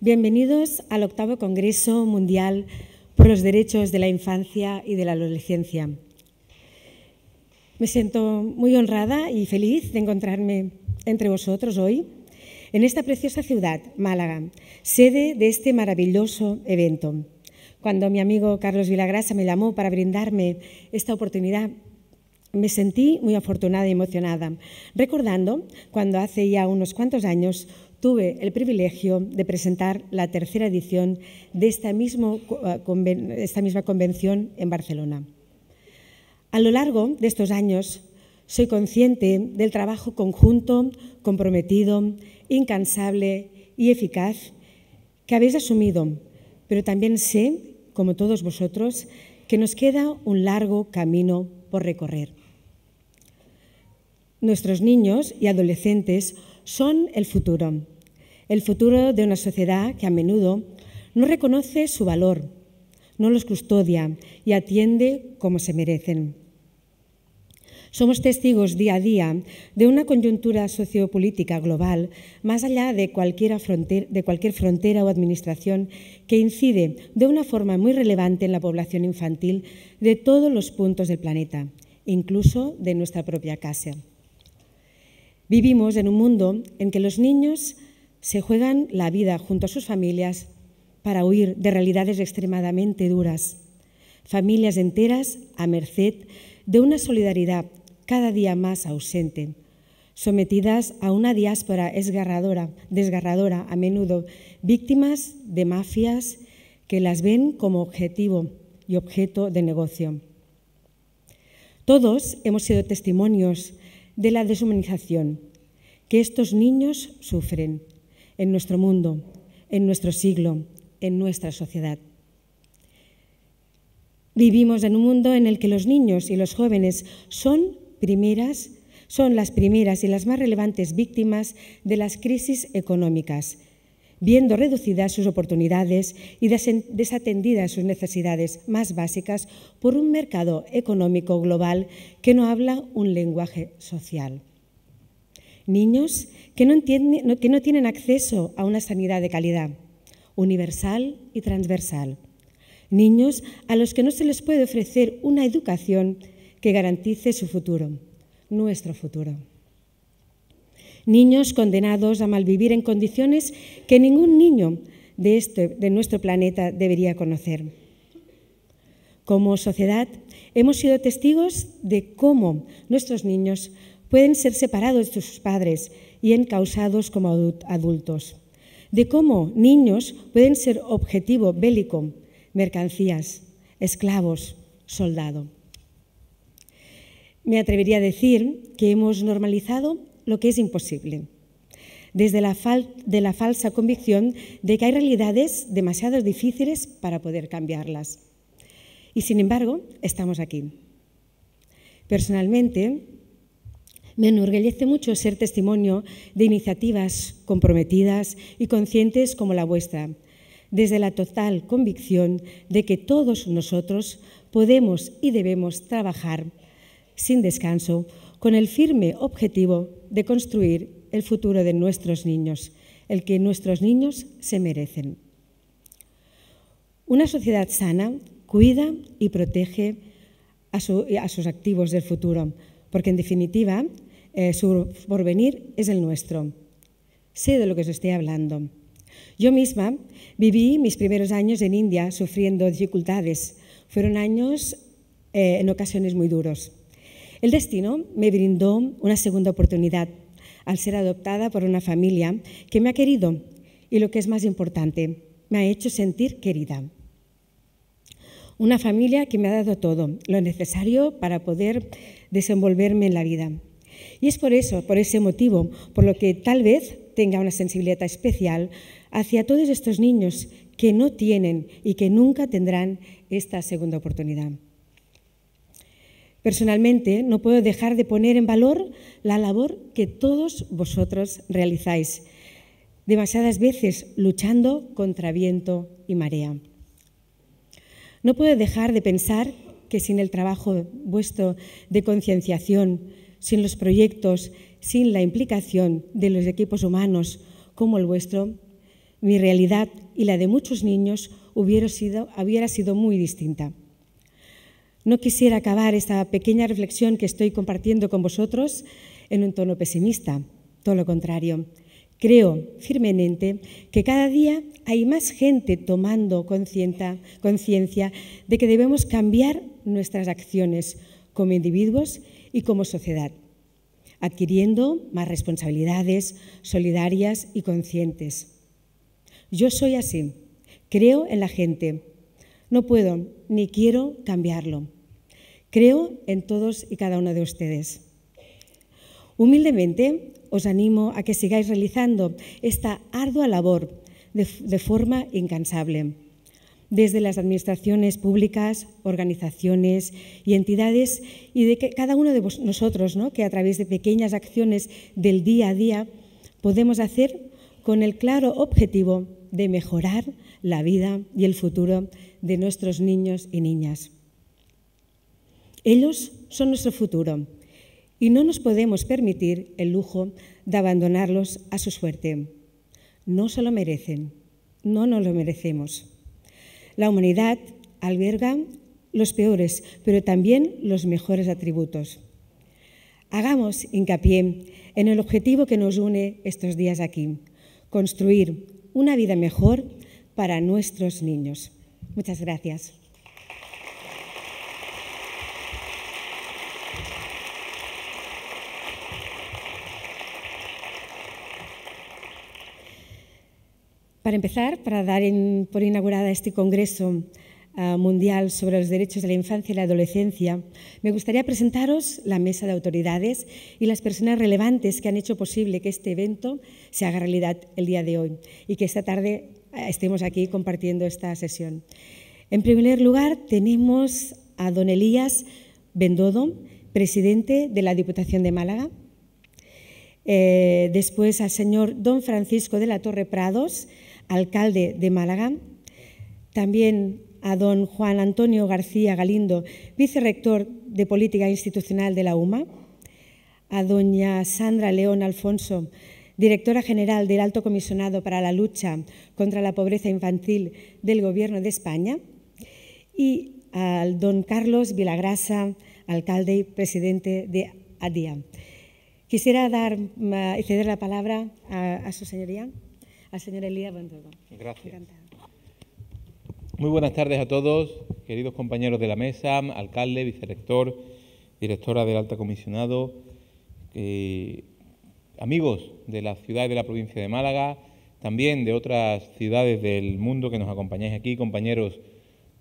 Bienvenidos al octavo Congreso Mundial por los Derechos de la Infancia y de la Adolescencia. Me siento muy honrada y feliz de encontrarme entre vosotros hoy en esta preciosa ciudad, Málaga, sede de este maravilloso evento. Cuando mi amigo Carlos Vilagrasa me llamó para brindarme esta oportunidad, me sentí muy afortunada y emocionada, recordando cuando hace ya unos cuantos años tuve el privilegio de presentar la tercera edición eh, de esta, misma convención en Barcelona. A lo largo de estos años, soy consciente del trabajo conjunto, comprometido, incansable y eficaz que habéis asumido, pero también sé, como todos vosotros, que nos queda un largo camino por recorrer. Nuestros niños y adolescentes son el futuro, el futuro de una sociedad que a menudo no reconoce su valor, no los custodia y atiende como se merecen. Somos testigos día a día de una coyuntura sociopolítica global más allá de, de, cualquier frontera o administración que incide de una forma muy relevante en la población infantil de todos los puntos del planeta, incluso de nuestra propia casa. Vivimos en un mundo en que los niños se juegan la vida junto a sus familias para huir de realidades extremadamente duras. Familias enteras a merced de una solidaridad cada día más ausente, sometidas a una diáspora desgarradora, a menudo víctimas de mafias que las ven como objetivo y objeto de negocio. Todos hemos sido testimonios de la deshumanización que estos niños sufren en nuestro mundo, en nuestro siglo, en nuestra sociedad. Vivimos en un mundo en el que los niños y los jóvenes son primeras, son las primeras y las más relevantes víctimas de las crisis económicas, viendo reducidas sus oportunidades y desatendidas sus necesidades más básicas por un mercado económico global que no habla un lenguaje social. Niños que no, tienen acceso a una sanidad de calidad, universal y transversal. Niños a los que no se les puede ofrecer una educación que garantice su futuro, nuestro futuro niños condenados a malvivir en condiciones que ningún niño este, de, nuestro planeta debería conocer. Como sociedad, hemos sido testigos de cómo nuestros niños pueden ser separados de sus padres y encausados como adultos, de cómo niños pueden ser objetivo bélico, mercancías, esclavos, soldado. Me atrevería a decir que hemos normalizado lo que es imposible, desde la, de la falsa convicción de que hay realidades demasiado difíciles para poder cambiarlas. Y sin embargo, estamos aquí. Personalmente, me enorgullece mucho ser testimonio de iniciativas comprometidas y conscientes como la vuestra, desde la total convicción de que todos nosotros podemos y debemos trabajar sin descanso con el firme objetivo de construir el futuro de nuestros niños, el que nuestros niños se merecen. Una sociedad sana cuida y protege a, sus activos del futuro, porque en definitiva eh, su porvenir es el nuestro. Sé de lo que os estoy hablando. Yo misma viví mis primeros años en India sufriendo dificultades. Fueron años eh, en ocasiones muy duros. El destino me brindó una segunda oportunidad al ser adoptada por una familia que me ha querido y lo que es más importante, me ha hecho sentir querida. Una familia que me ha dado todo, lo necesario para poder desenvolverme en la vida. Y es por eso, por ese motivo, por lo que tal vez tenga una sensibilidad especial hacia todos estos niños que no tienen y que nunca tendrán esta segunda oportunidad. Personalmente, no puedo dejar de poner en valor la labor que todos vosotros realizáis, demasiadas veces luchando contra viento y marea. No puedo dejar de pensar que sin el trabajo vuestro de concienciación, sin los proyectos, sin la implicación de los equipos humanos como el vuestro, mi realidad y la de muchos niños hubiera sido, sido muy distinta. No quisiera acabar esta pequeña reflexión que estoy compartiendo con vosotros en un tono pesimista, todo lo contrario. Creo firmemente que cada día hay más gente tomando conciencia de que debemos cambiar nuestras acciones como individuos y como sociedad, adquiriendo más responsabilidades solidarias y conscientes. Yo soy así, creo en la gente, no puedo ni quiero cambiarlo. Creo en todos y cada uno de ustedes. Humildemente os animo a que sigáis realizando esta ardua labor de, forma incansable. Desde las administraciones públicas, organizaciones y entidades, y de que cada uno de nosotros, ¿no? que a través de pequeñas acciones del día a día podemos hacer con el claro objetivo de mejorar la vida y el futuro de nuestros niños y niñas. Ellos son nuestro futuro y no nos podemos permitir el lujo de abandonarlos a su suerte. No se lo merecen, no nos lo merecemos. La humanidad alberga los peores, pero también los mejores atributos. Hagamos hincapié en el objetivo que nos une estos días aquí, construir una vida mejor para nuestros niños. Muchas gracias. Para empezar, para dar por inaugurada este Congreso ah, Mundial sobre los Derechos de la Infancia y la Adolescencia, me gustaría presentaros la mesa de autoridades y las personas relevantes que han hecho posible que este evento se haga realidad el día de hoy y que esta tarde eh, estemos aquí compartiendo esta sesión. En primer lugar, tenemos a don Elías Bendodo, presidente de la Diputación de Málaga. Eh, después al señor don Francisco de la Torre Prados, alcalde de Málaga. También a don Juan Antonio García Galindo, vicerrector de Política Institucional de la UMA. A doña Sandra León Alfonso, directora general del Alto Comisionado para la Lucha contra la Pobreza Infantil del Gobierno de España, y al don Carlos Vilagrasa, alcalde y presidente de ADIA. Quisiera dar y ceder la palabra a, su señoría, al señor Elías Bontodo. Gracias. Muy buenas tardes a todos, queridos compañeros de la mesa, alcalde, vicerector, directora del Alto Comisionado, eh, amigos de la ciudad de la provincia de Málaga, también de otras ciudades del mundo que nos acompañáis aquí, compañeros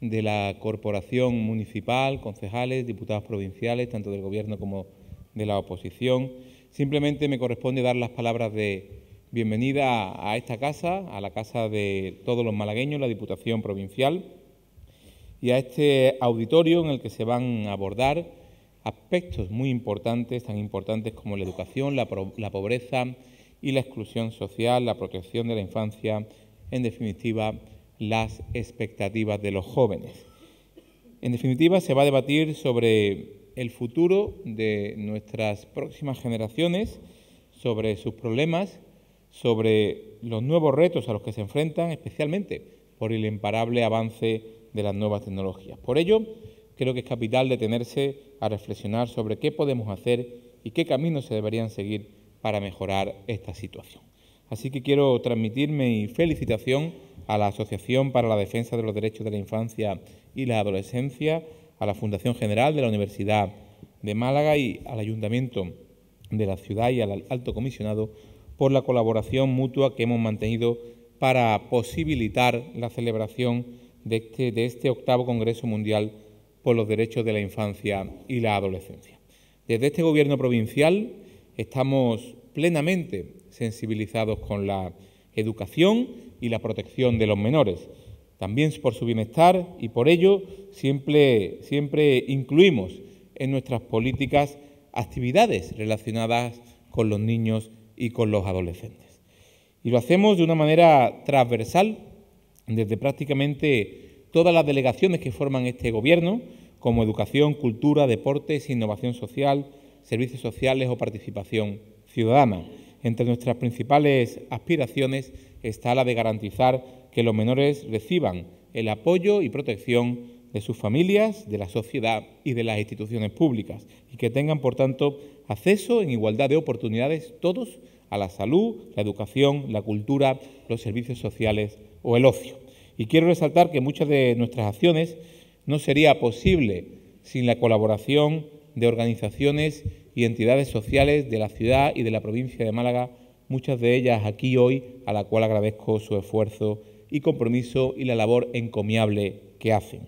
de la corporación municipal, concejales, diputados provinciales, tanto del Gobierno como de la oposición. Simplemente me corresponde dar las palabras de bienvenida a esta casa, a la casa de todos los malagueños, la Diputación Provincial, y a este auditorio en el que se van a abordar aspectos muy importantes, tan importantes como la educación, la, la pobreza, y la exclusión social, la protección de la infancia, en definitiva, las expectativas de los jóvenes. En definitiva, se va a debatir sobre el futuro de nuestras próximas generaciones, sobre sus problemas, sobre los nuevos retos a los que se enfrentan, especialmente por el imparable avance de las nuevas tecnologías. Por ello, creo que es capital detenerse a reflexionar sobre qué podemos hacer y qué caminos se deberían seguir para mejorar esta situación. Así que quiero transmitir mi felicitación a la Asociación para la Defensa de los Derechos de la Infancia y la Adolescencia, a la Fundación General de la Universidad de Málaga y al Ayuntamiento de la ciudad y al Alto Comisionado por la colaboración mutua que hemos mantenido para posibilitar la celebración de este, de este octavo Congreso Mundial por los Derechos de la Infancia y la Adolescencia. Desde este Gobierno provincial estamos plenamente sensibilizados con la educación y la protección de los menores, también por su bienestar y por ello siempre, siempre incluimos en nuestras políticas actividades relacionadas con los niños y con los adolescentes. Y lo hacemos de una manera transversal desde prácticamente todas las delegaciones que forman este Gobierno, como educación, cultura, deportes, innovación social, servicios sociales o participación ciudadana. Entre nuestras principales aspiraciones está la de garantizar que los menores reciban el apoyo y protección de sus familias, de la sociedad y de las instituciones públicas, y que tengan, por tanto, acceso en igualdad de oportunidades todos a la salud, la educación, la cultura, los servicios sociales o el ocio. Y quiero resaltar que muchas de nuestras acciones no sería posible sin la colaboración de organizaciones y entidades sociales de la ciudad y de la provincia de Málaga, muchas de ellas aquí hoy, a la cual agradezco su esfuerzo y compromiso y la labor encomiable que hacen.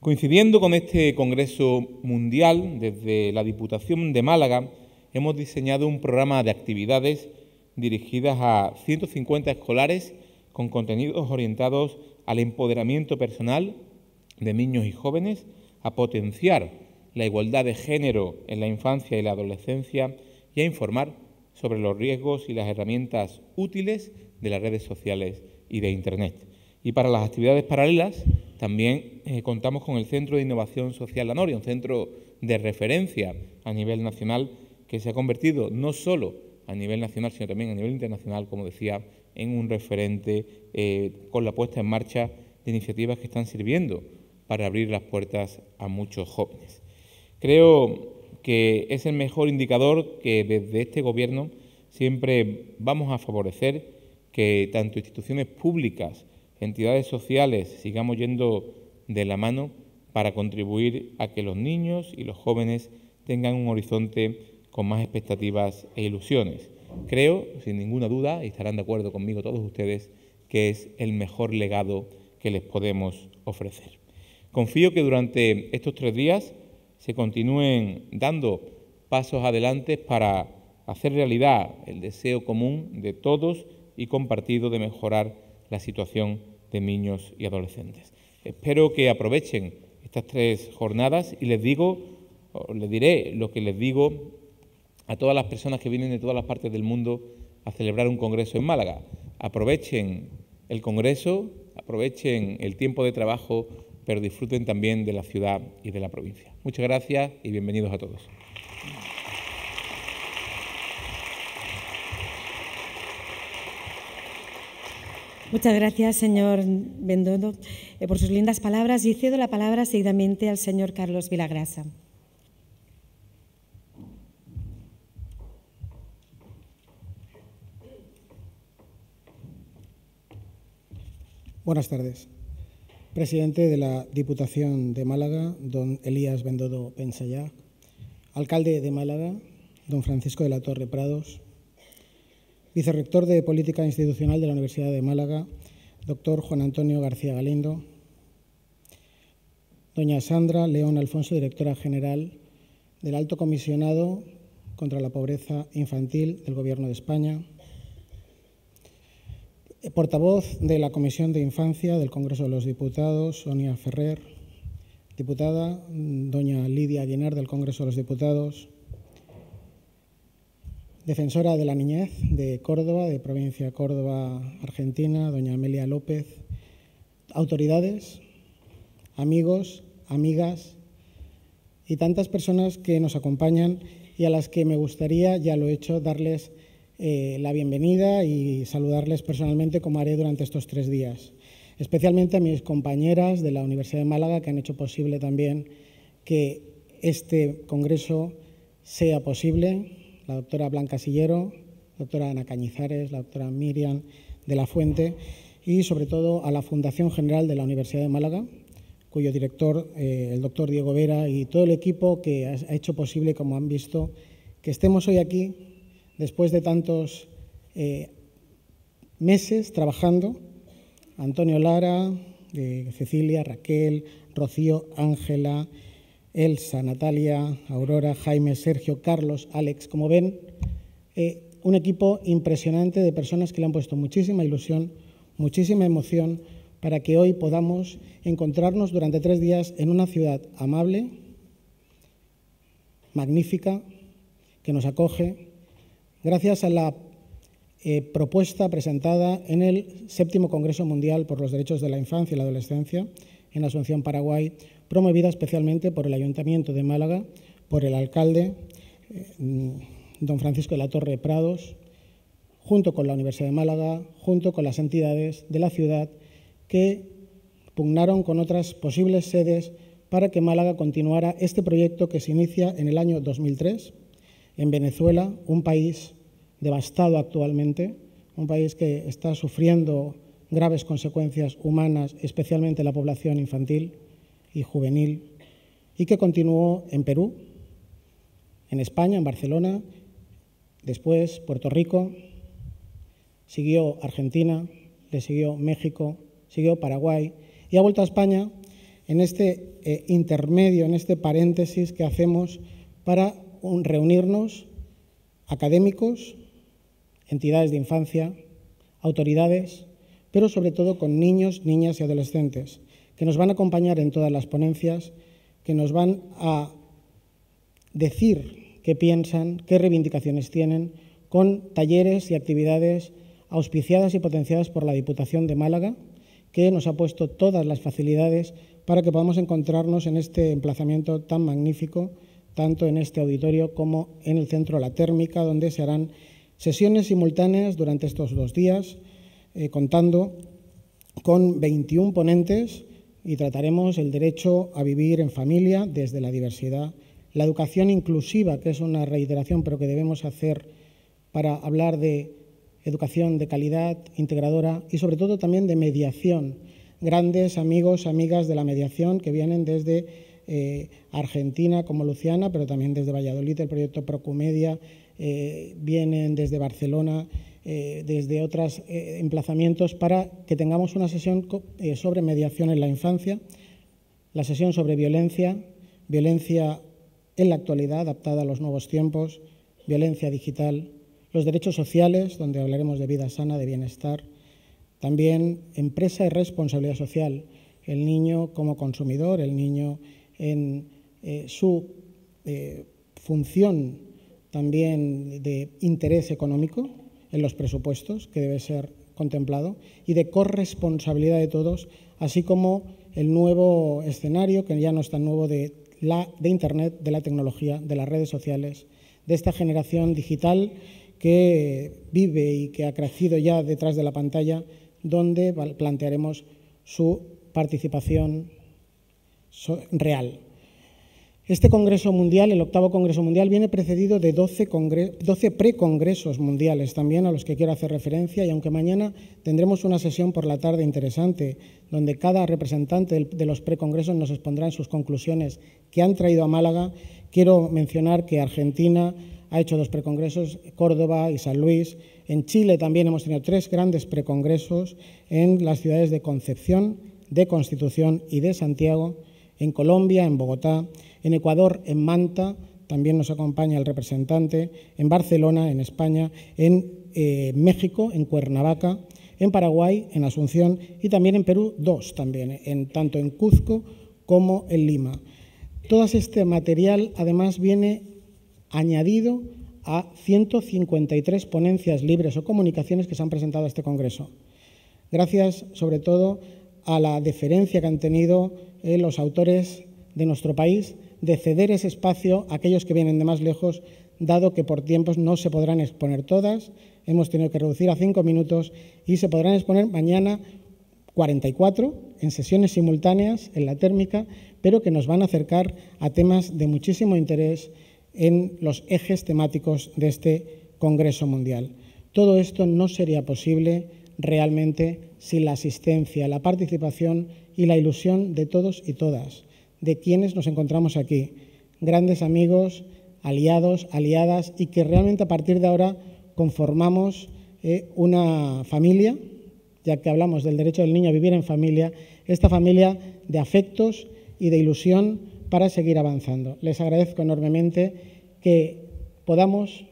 Coincidiendo con este Congreso Mundial, desde la Diputación de Málaga hemos diseñado un programa de actividades dirigidas a 150 escolares con contenidos orientados al empoderamiento personal de niños y jóvenes, a potenciar la igualdad de género en la infancia y la adolescencia y a informar sobre los riesgos y las herramientas útiles de las redes sociales y de Internet. Y para las actividades paralelas también eh, contamos con el Centro de Innovación Social La Noria, un centro de referencia a nivel nacional que se ha convertido no solo a nivel nacional, sino también a nivel internacional, como decía, en un referente eh, con la puesta en marcha de iniciativas que están sirviendo para abrir las puertas a muchos jóvenes. Creo que es el mejor indicador que desde este Gobierno siempre vamos a favorecer que tanto instituciones públicas, entidades sociales, sigamos yendo de la mano para contribuir a que los niños y los jóvenes tengan un horizonte con más expectativas e ilusiones. Creo, sin ninguna duda, y estarán de acuerdo conmigo todos ustedes, que es el mejor legado que les podemos ofrecer. Confío que durante estos tres días se continúen dando pasos adelante para hacer realidad el deseo común de todos y compartido de mejorar la situación de niños y adolescentes. Espero que aprovechen estas tres jornadas y les digo, les diré lo que les digo a todas las personas que vienen de todas las partes del mundo a celebrar un congreso en Málaga. Aprovechen el congreso, aprovechen el tiempo de trabajo, pero disfruten también de la ciudad y de la provincia. Muchas gracias y bienvenidos a todos. Muchas gracias, señor Bendodo, eh, por sus lindas palabras y cedo la palabra seguidamente al señor Carlos Vilagrasa. Buenas tardes presidente de la Diputación de Málaga, don Elías Bendodo Pensayá, alcalde de Málaga, don Francisco de la Torre Prados, vicerrector de Política Institucional de la Universidad de Málaga, doctor Juan Antonio García Galindo, doña Sandra León Alfonso, directora general del Alto Comisionado contra la Pobreza Infantil del Gobierno de España, eh, portavoz de la Comisión de Infancia del Congreso de los Diputados, Sonia Ferrer, diputada, mm, doña Lidia Aguinar del Congreso de los Diputados, defensora de la niñez de Córdoba, de provincia Córdoba, Argentina, doña Amelia López, autoridades, amigos, amigas y tantas personas que nos acompañan y a las que me gustaría, ya lo he hecho, darles eh, la bienvenida y saludarles personalmente como haré durante estos tres días. Especialmente a mis compañeras de la Universidad de Málaga que han hecho posible también que este congreso sea posible. La doctora Blanca Sillero, la doctora Ana Cañizares, la doctora Miriam de la Fuente y sobre todo a la Fundación General de la Universidad de Málaga, cuyo director, eh, el doctor Diego Vera, y todo el equipo que ha hecho posible, como han visto, que estemos hoy aquí Después de tantos eh, meses trabajando, Antonio Lara, Cecilia, Raquel, Rocío, Ángela, Elsa, Natalia, Aurora, Jaime, Sergio, Carlos, Alex, como ven, eh, un equipo impresionante de personas que le han puesto muchísima ilusión, muchísima emoción para que hoy podamos encontrarnos durante tres días en una ciudad amable, magnífica, que nos acoge, gracias a la eh, propuesta presentada en el séptimo Congreso Mundial por los Derechos de la Infancia y la Adolescencia en Asunción, Paraguay, promovida especialmente por el Ayuntamiento de Málaga, por el alcalde, eh, don Francisco de la Torre Prados, junto con la Universidad de Málaga, junto con las entidades de la ciudad que pugnaron con otras posibles sedes para que Málaga continuara este proyecto que se inicia en el año 2003 en Venezuela, un país devastado actualmente, un país que está sufriendo graves consecuencias humanas, especialmente la población infantil y juvenil, y que continuó en Perú, en España, en Barcelona, después Puerto Rico, siguió Argentina, le siguió México, siguió Paraguay y ha vuelto a España en este eh, intermedio, en este paréntesis que hacemos para reunirnos académicos, entidades de infancia, autoridades, pero sobre todo con niños, niñas y adolescentes, que nos van a acompañar en todas las ponencias, que nos van a decir qué piensan, qué reivindicaciones tienen, con talleres y actividades auspiciadas y potenciadas por la Diputación de Málaga, que nos ha puesto todas las facilidades para que podamos encontrarnos en este emplazamiento tan magnífico, tanto en este auditorio como en el centro La Térmica, donde se harán Sesiones simultáneas durante estos dos días, eh, contando con 21 ponentes y trataremos el derecho a vivir en familia desde la diversidad, la educación inclusiva, que es una reiteración pero que debemos hacer para hablar de educación de calidad, integradora y sobre todo también de mediación. Grandes amigos, amigas de la mediación que vienen desde eh, Argentina como Luciana, pero también desde Valladolid, el proyecto Procumedia, eh, vienen desde Barcelona, eh, desde otros eh, emplazamientos, para que tengamos una sesión sobre mediación en la infancia, la sesión sobre violencia, violencia en la actualidad adaptada a los nuevos tiempos, violencia digital, los derechos sociales, donde hablaremos de vida sana, de bienestar, también empresa y responsabilidad social, el niño como consumidor, el niño en su función también de interés económico en los presupuestos, que debe ser contemplado, y de corresponsabilidad de todos, así como el nuevo escenario, que ya no es tan nuevo, de, la, de Internet, de la tecnología, de las redes sociales, de esta generación digital que vive y que ha crecido ya detrás de la pantalla, donde plantearemos su participación real. Este Congreso Mundial, el octavo Congreso Mundial, viene precedido de 12, 12 precongresos mundiales también a los que quiero hacer referencia y aunque mañana tendremos una sesión por la tarde interesante donde cada representante de los precongresos nos expondrá en sus conclusiones que han traído a Málaga, quiero mencionar que Argentina ha hecho dos precongresos, Córdoba y San Luis. En Chile también hemos tenido tres grandes precongresos en las ciudades de Concepción, de Constitución y de Santiago, en Colombia, en Bogotá. En Ecuador, en Manta, también nos acompaña el representante, en Barcelona, en España, en eh, México, en Cuernavaca, en Paraguay, en Asunción y también en Perú, dos también, en, tanto en Cuzco como en Lima. Todo este material además viene añadido a 153 ponencias libres o comunicaciones que se han presentado a este Congreso. Gracias sobre todo a la deferencia que han tenido eh, los autores de nuestro país de ceder ese espacio a aquellos que vienen de más lejos, dado que por tiempos no se podrán exponer todas, hemos tenido que reducir a cinco minutos y se podrán exponer mañana 44 en sesiones simultáneas en la térmica, pero que nos van a acercar a temas de muchísimo interés en los ejes temáticos de este Congreso Mundial. Todo esto no sería posible realmente sin la asistencia, la participación y la ilusión de todos y todas de quienes nos encontramos aquí, grandes amigos, aliados, aliadas, y que realmente a partir de ahora conformamos eh, una familia, ya que hablamos del derecho del niño a vivir en familia, esta familia de afectos y de ilusión para seguir avanzando. Les agradezco enormemente que podamos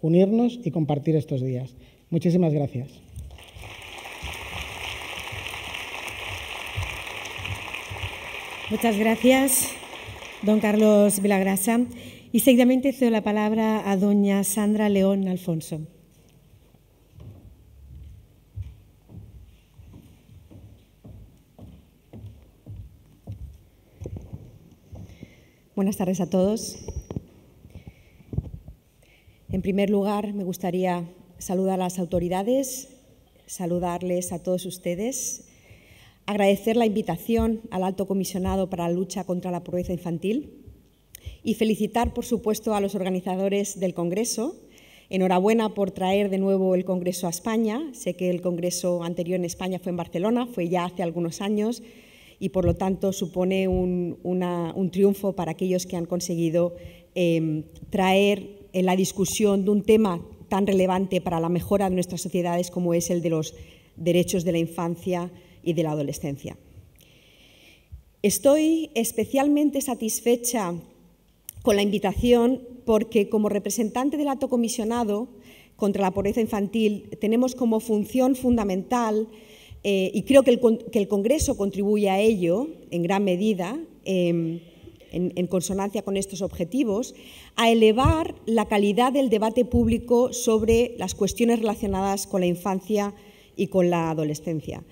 unirnos y compartir estos días. Muchísimas gracias. Muchas gracias, don Carlos Vilagrasa. Y seguidamente cedo la palabra a doña Sandra León Alfonso. Buenas tardes a todos. En primer lugar, me gustaría saludar a las autoridades, saludarles a todos ustedes agradecer la invitación al alto comisionado para la lucha contra la pobreza infantil y felicitar, por supuesto, a los organizadores del Congreso. Enhorabuena por traer de nuevo el Congreso a España. Sé que el Congreso anterior en España fue en Barcelona, fue ya hace algunos años y, por lo tanto, supone un, triunfo para aquellos que han conseguido em, traer en la discusión de un tema tan relevante para la mejora de nuestras sociedades como es el de los derechos de la infancia y de la adolescencia. Estoy especialmente satisfecha con la invitación porque como representante del alto comisionado contra la pobreza infantil tenemos como función fundamental, eh, y creo que el, Congreso contribuye a ello en gran medida, em, en, consonancia con estos objetivos, a elevar la calidad del debate público sobre las cuestiones relacionadas con la infancia y con la adolescencia.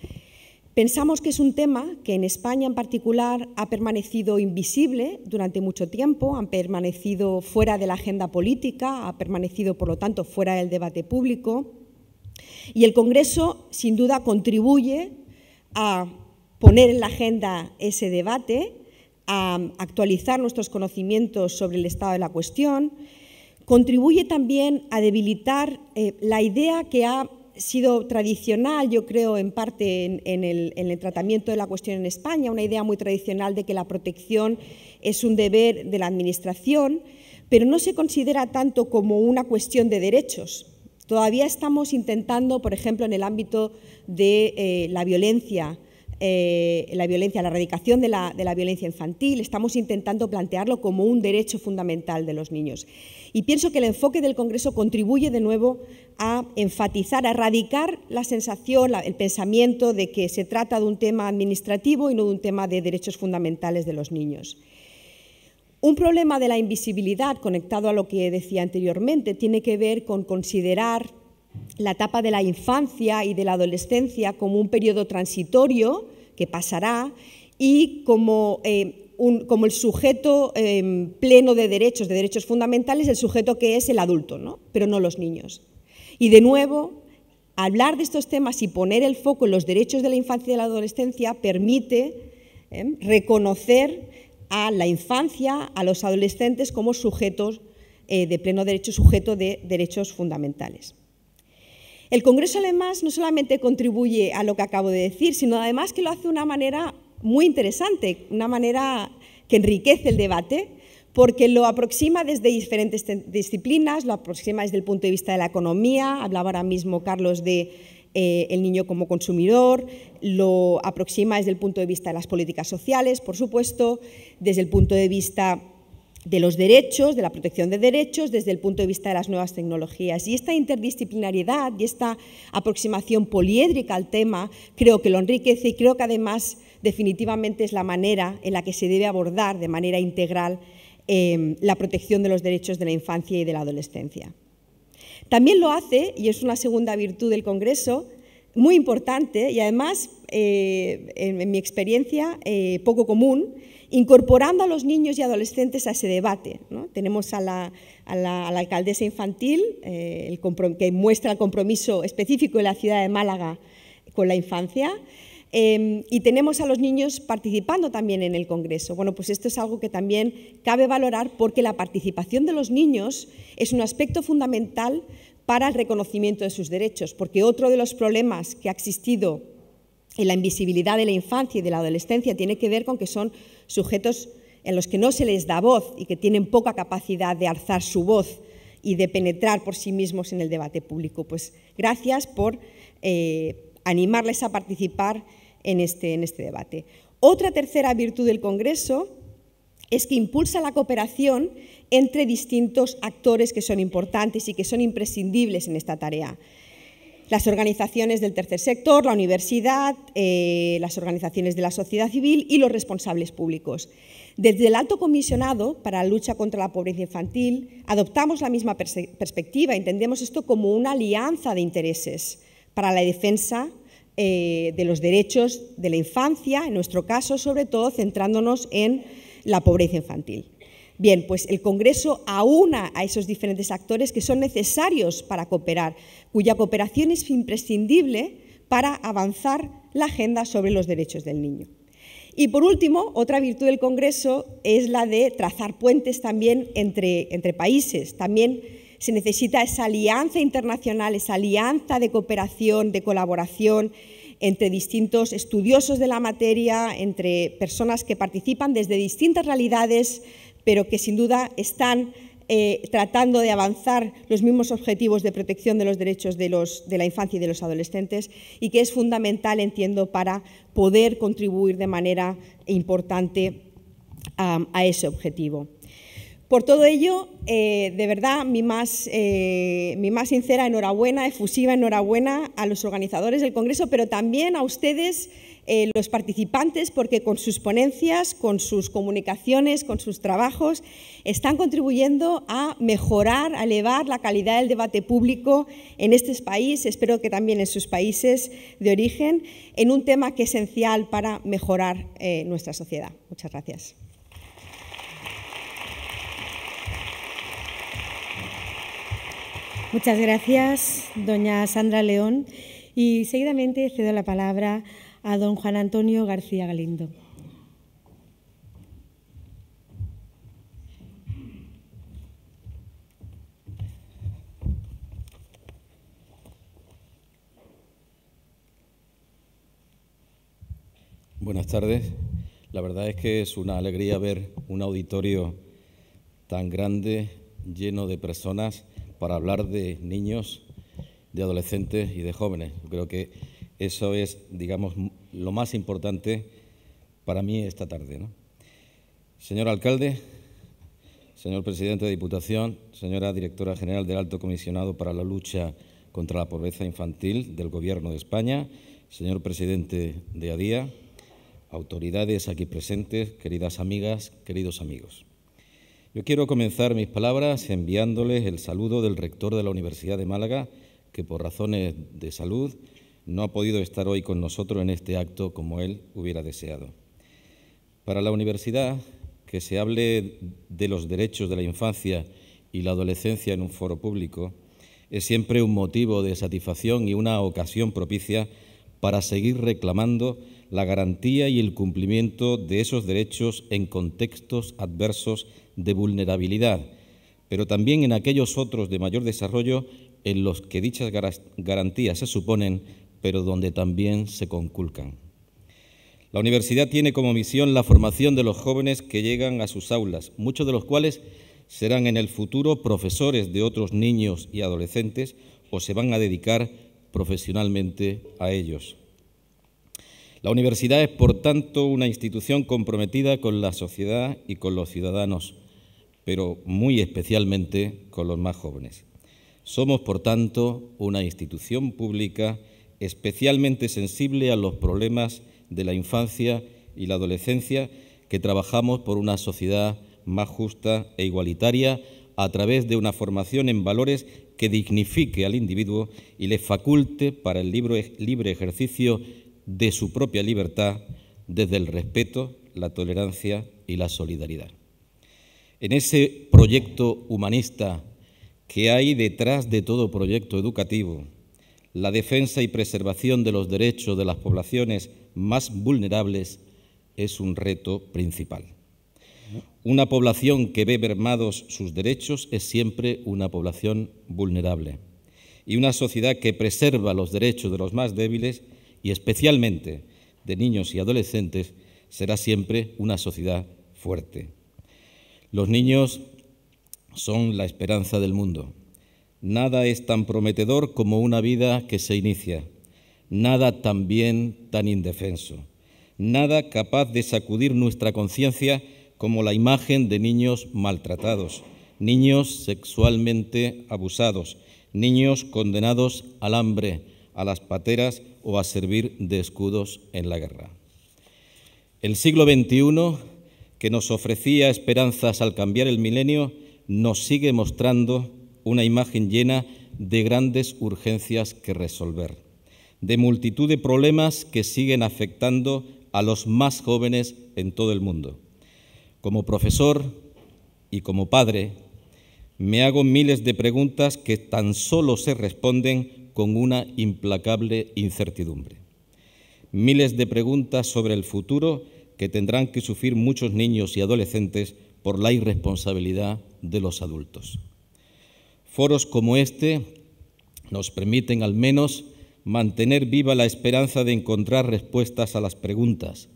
Pensamos que es un tema que en España en particular ha permanecido invisible durante mucho tiempo, ha permanecido fuera de la agenda política, ha permanecido por lo tanto fuera del debate público y el Congreso sin duda contribuye a poner en la agenda ese debate, a actualizar nuestros conocimientos sobre el estado de la cuestión, contribuye también a debilitar eh, la idea que ha ha sido tradicional, yo creo, en parte en, el, tratamiento de la cuestión en España, una idea muy tradicional de que la protección es un deber de la Administración, pero no se considera tanto como una cuestión de derechos. Todavía estamos intentando, por ejemplo, en el ámbito de eh, la violencia eh, la violencia, la erradicación de la, violencia infantil, estamos intentando plantearlo como un derecho fundamental de los niños. Y pienso que el enfoque del Congreso contribuye de nuevo a enfatizar, a erradicar la sensación, el pensamiento de que se trata de un tema administrativo y no de un tema de derechos fundamentales de los niños. Un problema de la invisibilidad, conectado a lo que decía anteriormente, tiene que ver con considerar la etapa de la infancia y de la adolescencia como un periodo transitorio que pasará y como, eh, el sujeto em, pleno de derechos, de derechos fundamentales, el sujeto que es el adulto, ¿no? pero no los niños. Y de nuevo, hablar de estos temas y poner el foco en los derechos de la infancia y de la adolescencia permite em, reconocer a la infancia, a los adolescentes como sujetos eh, de pleno derecho, sujeto de derechos fundamentales. El Congreso además no solamente contribuye a lo que acabo de decir, sino además que lo hace de una manera muy interesante, una manera que enriquece el debate, porque lo aproxima desde diferentes disciplinas, lo aproxima desde el punto de vista de la economía, hablaba ahora mismo Carlos de eh, el niño como consumidor, lo aproxima desde el punto de vista de las políticas sociales, por supuesto, desde el punto de vista de los derechos, de la protección de derechos desde el punto de vista de las nuevas tecnologías. Y esta interdisciplinariedad y esta aproximación poliédrica al tema creo que lo enriquece y creo que además definitivamente es la manera en la que se debe abordar de manera integral em, la protección de los derechos de la infancia y de la adolescencia. También lo hace, y es una segunda virtud del Congreso, muy importante y además, eh, en, mi experiencia, eh, poco común, incorporando a los niños y adolescentes a ese debate. Tenemos a la, alcaldesa infantil, eh, que muestra el compromiso específico de la ciudad de Málaga con la infancia, em, y tenemos a los niños participando también en el Congreso. Bueno, pues esto es algo que también cabe valorar porque la participación de los niños es un aspecto fundamental para el reconocimiento de sus derechos, porque otro de los problemas que ha existido en la invisibilidad de la infancia y de la adolescencia tiene que ver con que son sujetos en los que no se les da voz y que tienen poca capacidad de alzar su voz y de penetrar por sí mismos en el debate público. Pues gracias por eh, animarles a participar este, en este debate. Otra tercera virtud del Congreso es que impulsa la cooperación entre distintos actores que son importantes y que son imprescindibles en esta tarea las organizaciones del tercer sector, la universidad, eh, las organizaciones de la sociedad civil y los responsables públicos. Desde el Alto Comisionado para la lucha contra la pobreza infantil adoptamos la misma perspectiva, entendemos esto como una alianza de intereses para la defensa eh, de los derechos de la infancia, en nuestro caso sobre todo centrándonos en la pobreza infantil. Bien, pues el Congreso aúna a esos diferentes actores que son necesarios para cooperar, cuya cooperación es imprescindible para avanzar la agenda sobre los derechos del niño. Y por último, otra virtud del Congreso es la de trazar puentes también entre, entre países. También se necesita esa alianza internacional, esa alianza de cooperación, de colaboración entre distintos estudiosos de la materia, entre personas que participan desde distintas realidades, pero que sin duda están eh, tratando de avanzar los mismos objetivos de protección de los derechos de, los, de la infancia y de los adolescentes y que es fundamental, entiendo, para poder contribuir de manera importante a ese objetivo. Por todo ello, eh, de verdad, mi más, eh, mi más sincera enhorabuena, efusiva enhorabuena a los organizadores del Congreso, pero también a ustedes eh, los participantes porque con sus ponencias, con sus comunicaciones, con sus trabajos, están contribuyendo a mejorar, a elevar la calidad del debate público en este país, espero que también en sus países de origen, en un tema que es esencial para mejorar eh, nuestra sociedad. Muchas gracias. Muchas gracias, doña Sandra León. Y seguidamente cedo la palabra a don Juan Antonio García Galindo. Buenas tardes. La verdad es que es una alegría ver un auditorio tan grande, lleno de personas, para hablar de niños, de adolescentes y de jóvenes. creo que eso es, digamos, lo más importante para mí esta tarde. ¿no? Señor alcalde, señor presidente de Diputación, señora directora general del Alto Comisionado para la Lucha contra la Pobreza Infantil del Gobierno de España, señor presidente de ADIA, autoridades aquí presentes, queridas amigas, queridos amigos. Yo quiero comenzar mis palabras enviándoles el saludo del rector de la Universidad de Málaga, que por razones de salud no ha podido estar hoy con nosotros en este acto como él hubiera deseado. Para la universidad, que se hable de los derechos de la infancia y la adolescencia en un foro público es siempre un motivo de satisfacción y una ocasión propicia para seguir reclamando la garantía y el cumplimiento de esos derechos en contextos adversos de vulnerabilidad, pero también en aquellos otros de mayor desarrollo en los que dichas garantías se suponen pero donde también se conculcan. La universidad tiene como misión la formación de los jóvenes que llegan a sus aulas, muchos de los cuales serán en el futuro profesores de otros niños y adolescentes o se van a dedicar profesionalmente a ellos. La universidad es, por tanto, una institución comprometida con la sociedad y con los ciudadanos, pero muy especialmente con los más jóvenes. Somos, por tanto, una institución pública especialmente sensible a los problemas de la infancia y la adolescencia, que trabajamos por una sociedad más justa e igualitaria a través de una formación en valores que dignifique al individuo y le faculte para el libre ejercicio de su propia libertad desde el respeto, la tolerancia y la solidaridad. En ese proyecto humanista que hay detrás de todo proyecto educativo, la defensa y preservación de los derechos de las poblaciones más vulnerables es un reto principal. Una población que ve mermados sus derechos es siempre una población vulnerable. Y una sociedad que preserva los derechos de los más débiles y especialmente de niños y adolescentes será siempre una sociedad fuerte. Los niños son la esperanza del mundo Nada es tan prometedor como una vida que se inicia, nada también tan indefenso, nada capaz de sacudir nuestra conciencia como la imagen de niños maltratados, niños sexualmente abusados, niños condenados al hambre, a las pateras o a servir de escudos en la guerra. El siglo XXI, que nos ofrecía esperanzas al cambiar el milenio, nos sigue mostrando una imagen llena de grandes urgencias que resolver, de multitud de problemas que siguen afectando a los más jóvenes en todo el mundo. Como profesor y como padre, me hago miles de preguntas que tan solo se responden con una implacable incertidumbre. Miles de preguntas sobre el futuro que tendrán que sufrir muchos niños y adolescentes por la irresponsabilidad de los adultos. Foros como este nos permiten al menos mantener viva la esperanza de encontrar respuestas a las preguntas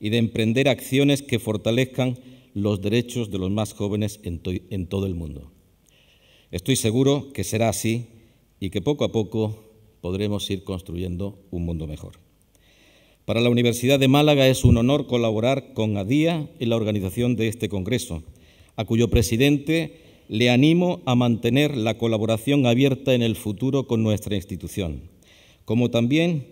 y de emprender acciones que fortalezcan los derechos de los más jóvenes en, todo el mundo. Estoy seguro que será así y que poco a poco podremos ir construyendo un mundo mejor. Para la Universidad de Málaga es un honor colaborar con ADIA en la organización de este Congreso, a cuyo presidente le animo a mantener la colaboración abierta en el futuro con nuestra institución, como también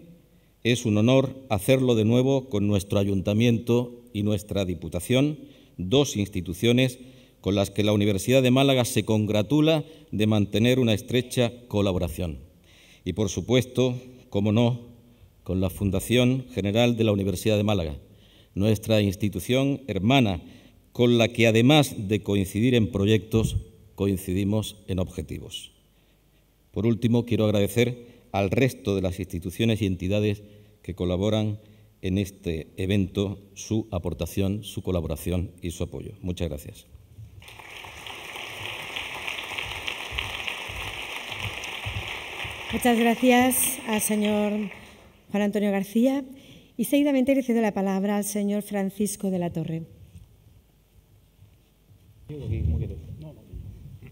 es un honor hacerlo de nuevo con nuestro ayuntamiento y nuestra Diputación, dos instituciones con las que la Universidad de Málaga se congratula de mantener una estrecha colaboración. Y, por supuesto, como no, con la Fundación General de la Universidad de Málaga, nuestra institución hermana, con la que además de coincidir en proyectos, coincidimos en objetivos. Por último, quiero agradecer al resto de las instituciones y entidades que colaboran en este evento su aportación, su colaboración y su apoyo. Muchas gracias. Muchas gracias al señor Juan Antonio García y seguidamente le cedo la palabra al señor Francisco de la Torre.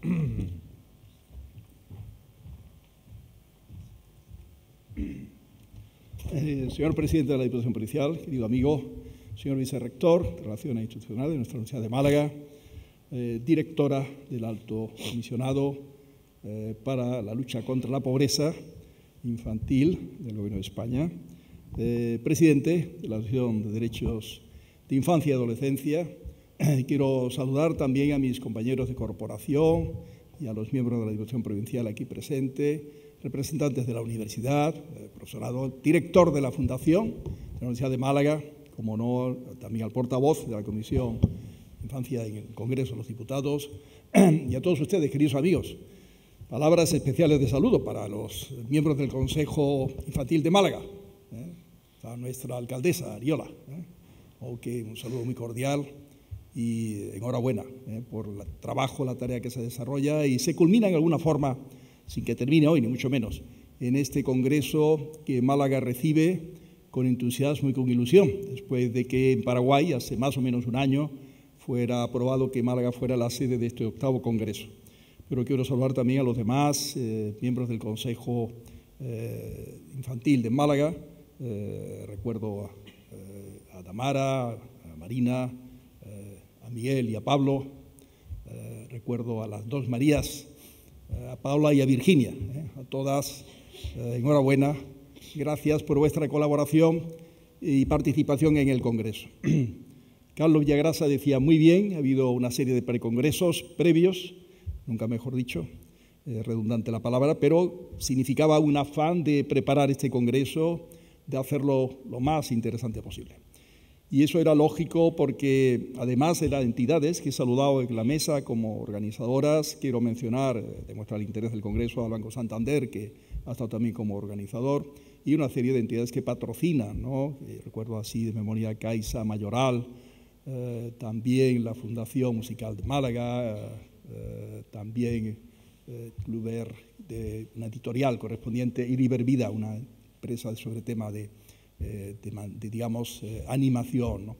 Eh, señor presidente de la Diputación Provincial, querido amigo, señor vicerrector de Relaciones Institucionales de nuestra Universidad de Málaga, eh, directora del Alto Comisionado eh, para la lucha contra la pobreza infantil del Gobierno de España, presidente de la Asociación de Derechos de Infancia y Adolescencia, Quiero saludar también a mis compañeros de corporación y a los miembros de la Dirección Provincial aquí presente, representantes de la universidad, profesorado, director de la Fundación de la Universidad de Málaga, como no, también al portavoz de la Comisión de Infancia en el Congreso los Diputados y a todos ustedes, queridos amigos. Palabras especiales de saludo para los miembros del Consejo Infantil de Málaga, a ¿eh? nuestra alcaldesa Ariola, ¿eh? ...aunque un saludo muy cordial y enhorabuena eh, por el trabajo, la tarea que se desarrolla y se culmina en alguna forma, sin que termine hoy, ni mucho menos, en este Congreso que Málaga recibe con entusiasmo y con ilusión, después de que en Paraguay, hace más o menos un año, fuera aprobado que Málaga fuera la sede de este octavo Congreso. Pero quiero saludar también a los demás eh, miembros del Consejo eh, Infantil de Málaga. recuerdo a, a Damara, a Marina, a Miguel y a Pablo, eh, recuerdo a las dos Marías, eh, a Paula y a Virginia, eh, a todas enhorabuena, gracias por vuestra colaboración y participación en el Congreso. Carlos Villagrasa decía muy bien, ha habido una serie de precongresos previos, nunca mejor dicho, redundante la palabra, pero significaba un afán de preparar este Congreso, de hacerlo lo más interesante posible. Y eso era lógico porque además de las entidades que he saludado en la mesa como organizadoras, quiero mencionar, demuestra eh, el interés del Congreso a Banco Santander, que ha estado también como organizador, y una serie de entidades que patrocinan, ¿no? Eh, recuerdo así de memoria Caixa Mayoral, eh, también la Fundación Musical de Málaga, también eh, Cluber, de una editorial correspondiente, y Libervida una empresa sobre tema de eh, de, digamos, eh, animación.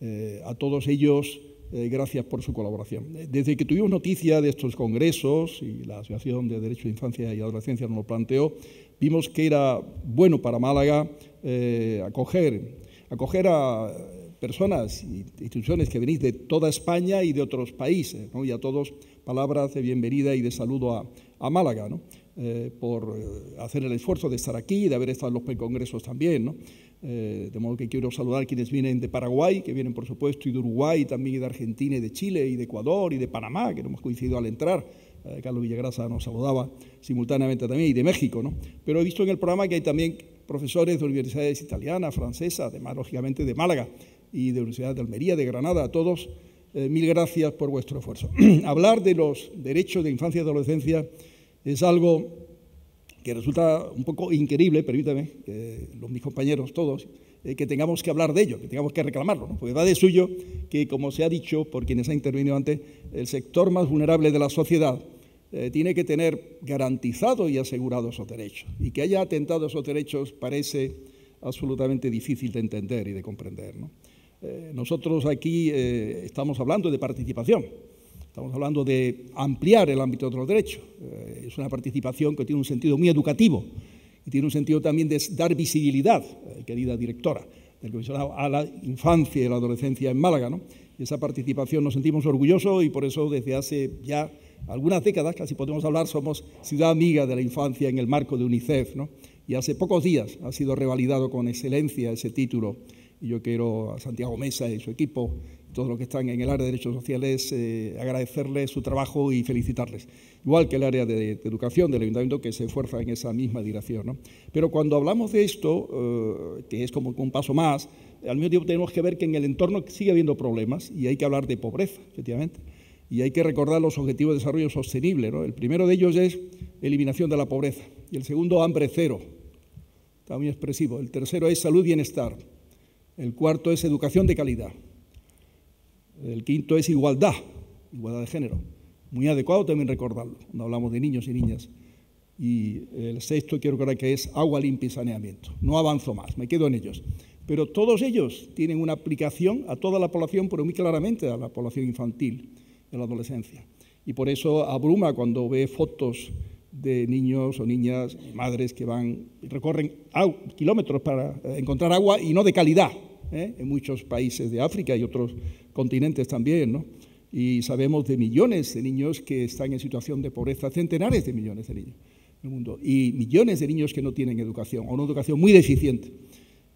Eh, a todos ellos, gracias por su colaboración. Desde que tuvimos noticia de estos congresos, y la Asociación de Derechos de Infancia y Adolescencia nos lo planteó, vimos que era bueno para Málaga acoger, acoger a personas y instituciones que venís de toda España y de otros países, y a todos palabras de bienvenida y de saludo a, a Málaga. Eh, por eh, hacer el esfuerzo de estar aquí y de haber estado en los pre-congresos también. ¿no? Eh, de modo que quiero saludar a quienes vienen de Paraguay, que vienen por supuesto, y de Uruguay, también y de Argentina, y de Chile, y de Ecuador, y de Panamá, que no hemos coincidido al entrar. Carlos Villagrasa nos saludaba simultáneamente también, y de México. ¿no? Pero he visto en el programa que hay también profesores de universidades italianas, francesas, además, lógicamente, de Málaga y de Universidad de Almería, de Granada, a todos. mil gracias por vuestro esfuerzo. Hablar de los derechos de infancia y adolescencia es algo que resulta un poco increíble, permítame, que los, mis compañeros todos, eh, que tengamos que hablar de ello, que tengamos que reclamarlo, ¿no? porque va de suyo que, como se ha dicho por quienes han intervenido antes, el sector más vulnerable de la sociedad eh, tiene que tener garantizado y asegurado esos derechos, y que haya atentado esos derechos parece absolutamente difícil de entender y de comprender. Eh, nosotros aquí estamos hablando de participación, Estamos hablando de ampliar el ámbito de los derechos. Eh, es una participación que tiene un sentido muy educativo y tiene un sentido también de dar visibilidad, eh, querida directora, del comisionado a la infancia y la adolescencia en Málaga. ¿no? Y esa participación nos sentimos orgullosos y por eso desde hace ya algunas décadas, casi podemos hablar, somos ciudad amiga de la infancia en el marco de UNICEF. ¿no? Y hace pocos días ha sido revalidado con excelencia ese título. Y yo quiero a Santiago Mesa y su equipo todos los que están en el área de derechos sociales, eh, agradecerles su trabajo y felicitarles. Igual que el área de, educación del ayuntamiento que se esfuerza en esa misma dirección. Pero cuando hablamos de esto, eh, que es como un paso más, al mismo tiempo tenemos que ver que en el entorno sigue habiendo problemas y hay que hablar de pobreza, efectivamente. Y hay que recordar los objetivos de desarrollo sostenible. El primero de ellos es eliminación de la pobreza. Y el segundo, hambre cero. Está muy expresivo. El tercero es salud y bienestar. El cuarto es educación de calidad. El quinto es igualdad, igualdad de género. Muy adecuado también recordarlo cuando hablamos de niños y niñas. Y el sexto quiero recordar que es agua limpia y saneamiento. No avanzo más, me quedo en ellos. Pero todos ellos tienen una aplicación a toda la población, pero muy claramente a la población infantil, a la adolescencia. Y por eso abruma cuando ve fotos de niños o niñas, madres que van, recorren kilómetros para encontrar agua y no de calidad, ¿eh? en muchos países de África y otros continentes también, Y sabemos de millones de niños que están en situación de pobreza, centenares de millones de niños en el mundo, y millones de niños que no tienen educación, o una educación muy deficiente,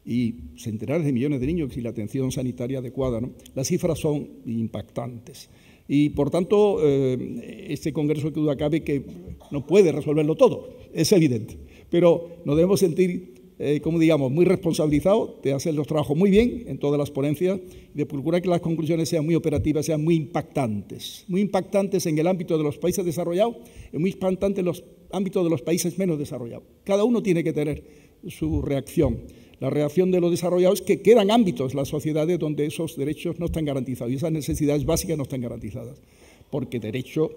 y centenares de millones de niños sin la atención sanitaria adecuada. ¿no? Las cifras son impactantes. Y por tanto, eh, este Congreso que duda cabe que no puede resolverlo todo, es evidente, pero nos debemos sentir eh, como digamos, muy responsabilizado de hacer los trabajos muy bien en todas las ponencias, de procurar que las conclusiones sean muy operativas, sean muy impactantes, muy impactantes en el ámbito de los países desarrollados y muy impactantes en los ámbitos de los países menos desarrollados. Cada uno tiene que tener su reacción. La reacción de los desarrollados es que quedan ámbitos, las sociedades donde esos derechos no están garantizados y esas necesidades básicas no están garantizadas, porque derecho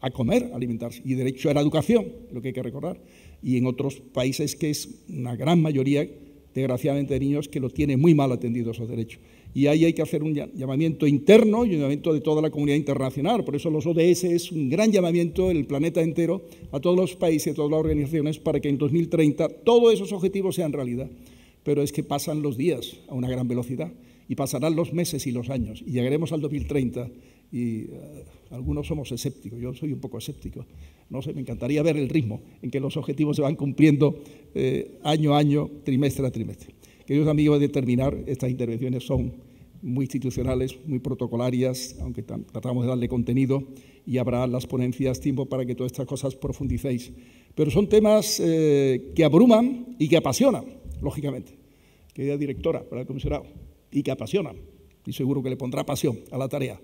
a comer, alimentarse, y derecho a la educación, lo que hay que recordar y en otros países que es una gran mayoría, desgraciadamente, de niños que lo tienen muy mal atendido esos derechos. Y ahí hay que hacer un llamamiento interno y un llamamiento de toda la comunidad internacional. Por eso los ODS es un gran llamamiento en el planeta entero a todos los países, a todas las organizaciones, para que en 2030 todos esos objetivos sean realidad. Pero es que pasan los días a una gran velocidad y pasarán los meses y los años y llegaremos al 2030 y eh, algunos somos escépticos, yo soy un poco escéptico, no sé, me encantaría ver el ritmo en que los objetivos se van cumpliendo eh, año a año, trimestre a trimestre. Queridos amigos, de terminar, estas intervenciones son muy institucionales, muy protocolarias, aunque tratamos de darle contenido y habrá las ponencias tiempo para que todas estas cosas profundicéis. Pero son temas eh, que abruman y que apasionan, lógicamente. Querida directora para el comisionado, y que apasionan. Y seguro que le pondrá pasión a la tarea,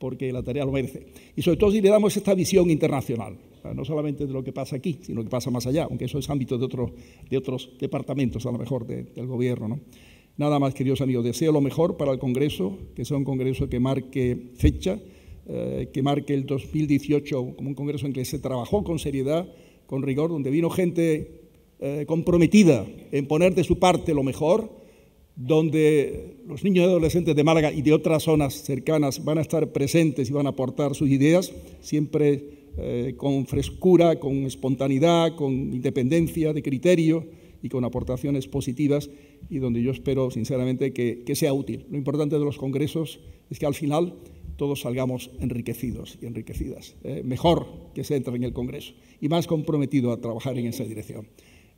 porque la tarea lo merece. Y sobre todo si le damos esta visión internacional no solamente de lo que pasa aquí, sino que pasa más allá, aunque eso es ámbito de, otros, de otros departamentos, a lo mejor, del gobierno. ¿no? Nada más, queridos amigos, deseo lo mejor para el Congreso, que sea un Congreso que marque fecha, eh, que marque el 2018 como un Congreso en que se trabajó con seriedad, con rigor, donde vino gente eh, comprometida en poner de su parte lo mejor, donde los niños y adolescentes de Málaga y de otras zonas cercanas van a estar presentes y van a aportar sus ideas, siempre eh, con frescura, con espontaneidad, con independencia de criterio y con aportaciones positivas y donde yo espero sinceramente que, sea útil. Lo importante de los congresos es que al final todos salgamos enriquecidos y enriquecidas. Eh, mejor que se entre en el Congreso y más comprometido a trabajar en esa dirección.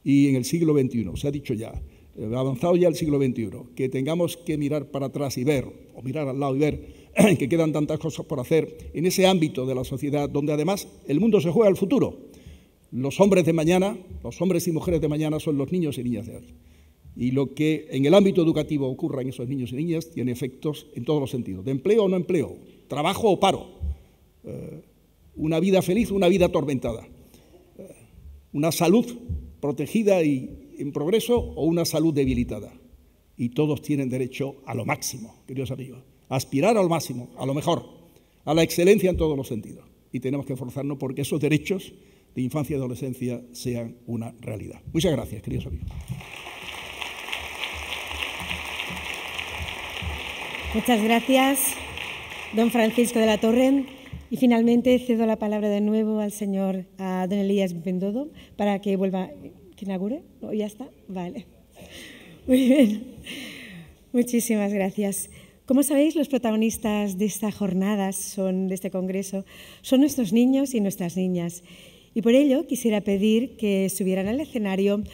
Y en el siglo XXI, se ha dicho ya, eh, ha avanzado ya el siglo XXI, que tengamos que mirar para atrás y ver, o mirar al lado y ver que quedan tantas cosas por hacer en ese ámbito de la sociedad donde además el mundo se juega al futuro. Los hombres de mañana, los hombres y mujeres de mañana son los niños y niñas de hoy. Y lo que en el ámbito educativo ocurra en esos niños y niñas tiene efectos en todos los sentidos, de empleo o no empleo, trabajo o paro, eh, una vida feliz, o una vida atormentada, eh, una salud protegida y en progreso o una salud debilitada. Y todos tienen derecho a lo máximo, queridos amigos aspirar al máximo, a lo mejor, a la excelencia en todos los sentidos. Y tenemos que esforzarnos porque esos derechos de infancia y adolescencia sean una realidad. Muchas gracias, queridos amigos. Muchas gracias, don Francisco de la Torre. Y finalmente cedo la palabra de nuevo al señor, a don Elías Bendodo, para que vuelva, que inaugure. ¿Ya está? Vale. Muy bien. Muchísimas gracias. Como sabéis, los protagonistas de esta jornada, son, de este congreso, son nuestros niños y nuestras niñas. Y por ello quisiera pedir que subieran al escenario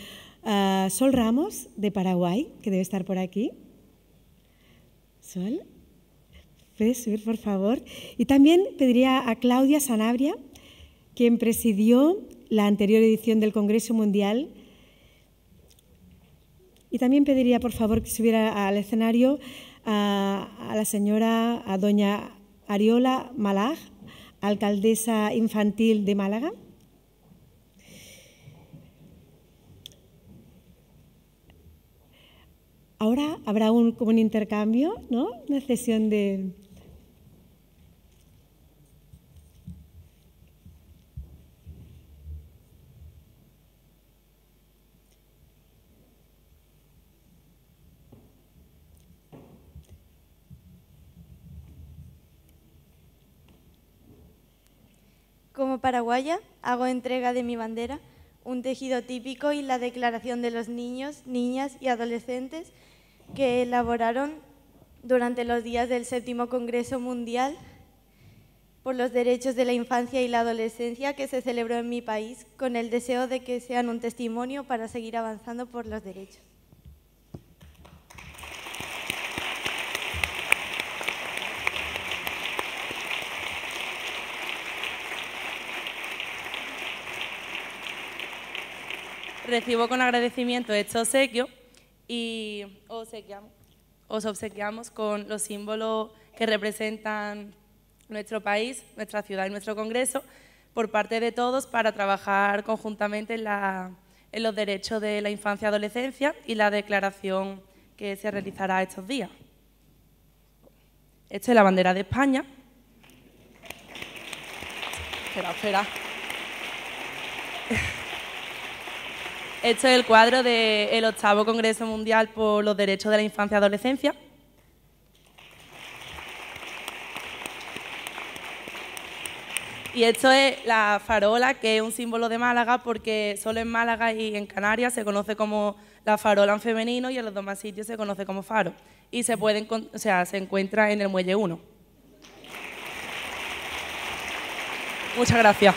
a ah, Sol Ramos, de Paraguay, que debe estar por aquí. Sol, puedes subir, por favor. Y también pediría a Claudia Sanabria, quien presidió la anterior edición del Congreso Mundial y también pediría, por favor, que subiera al escenario a, la señora, a doña Ariola Malag, alcaldesa infantil de Málaga. Ahora habrá un, como un intercambio, ¿no? Una sesión de, Como paraguaya, hago entrega de mi bandera, un tejido típico y la declaración de los niños, niñas y adolescentes que elaboraron durante los días del séptimo Congreso Mundial por los Derechos de la Infancia y la Adolescencia que se celebró en mi país con el deseo de que sean un testimonio para seguir avanzando por los derechos. recibo con agradecimiento este obsequio y os obsequiamos con los símbolos que representan nuestro país, nuestra ciudad y nuestro Congreso por parte de todos para trabajar conjuntamente en, los derechos de la infancia y adolescencia y la declaración que se realizará estos días. Esto es la bandera de España. Espera, espera. Esto es el cuadro del octavo Congreso Mundial por los Derechos de la Infancia y Adolescencia. Y esto es la farola, que es un símbolo de Málaga, porque solo en Málaga y en Canarias se conoce como la farola en femenino y en los demás sitios se conoce como faro. Y se, o sea, se encuentra en el Muelle 1. Muchas gracias.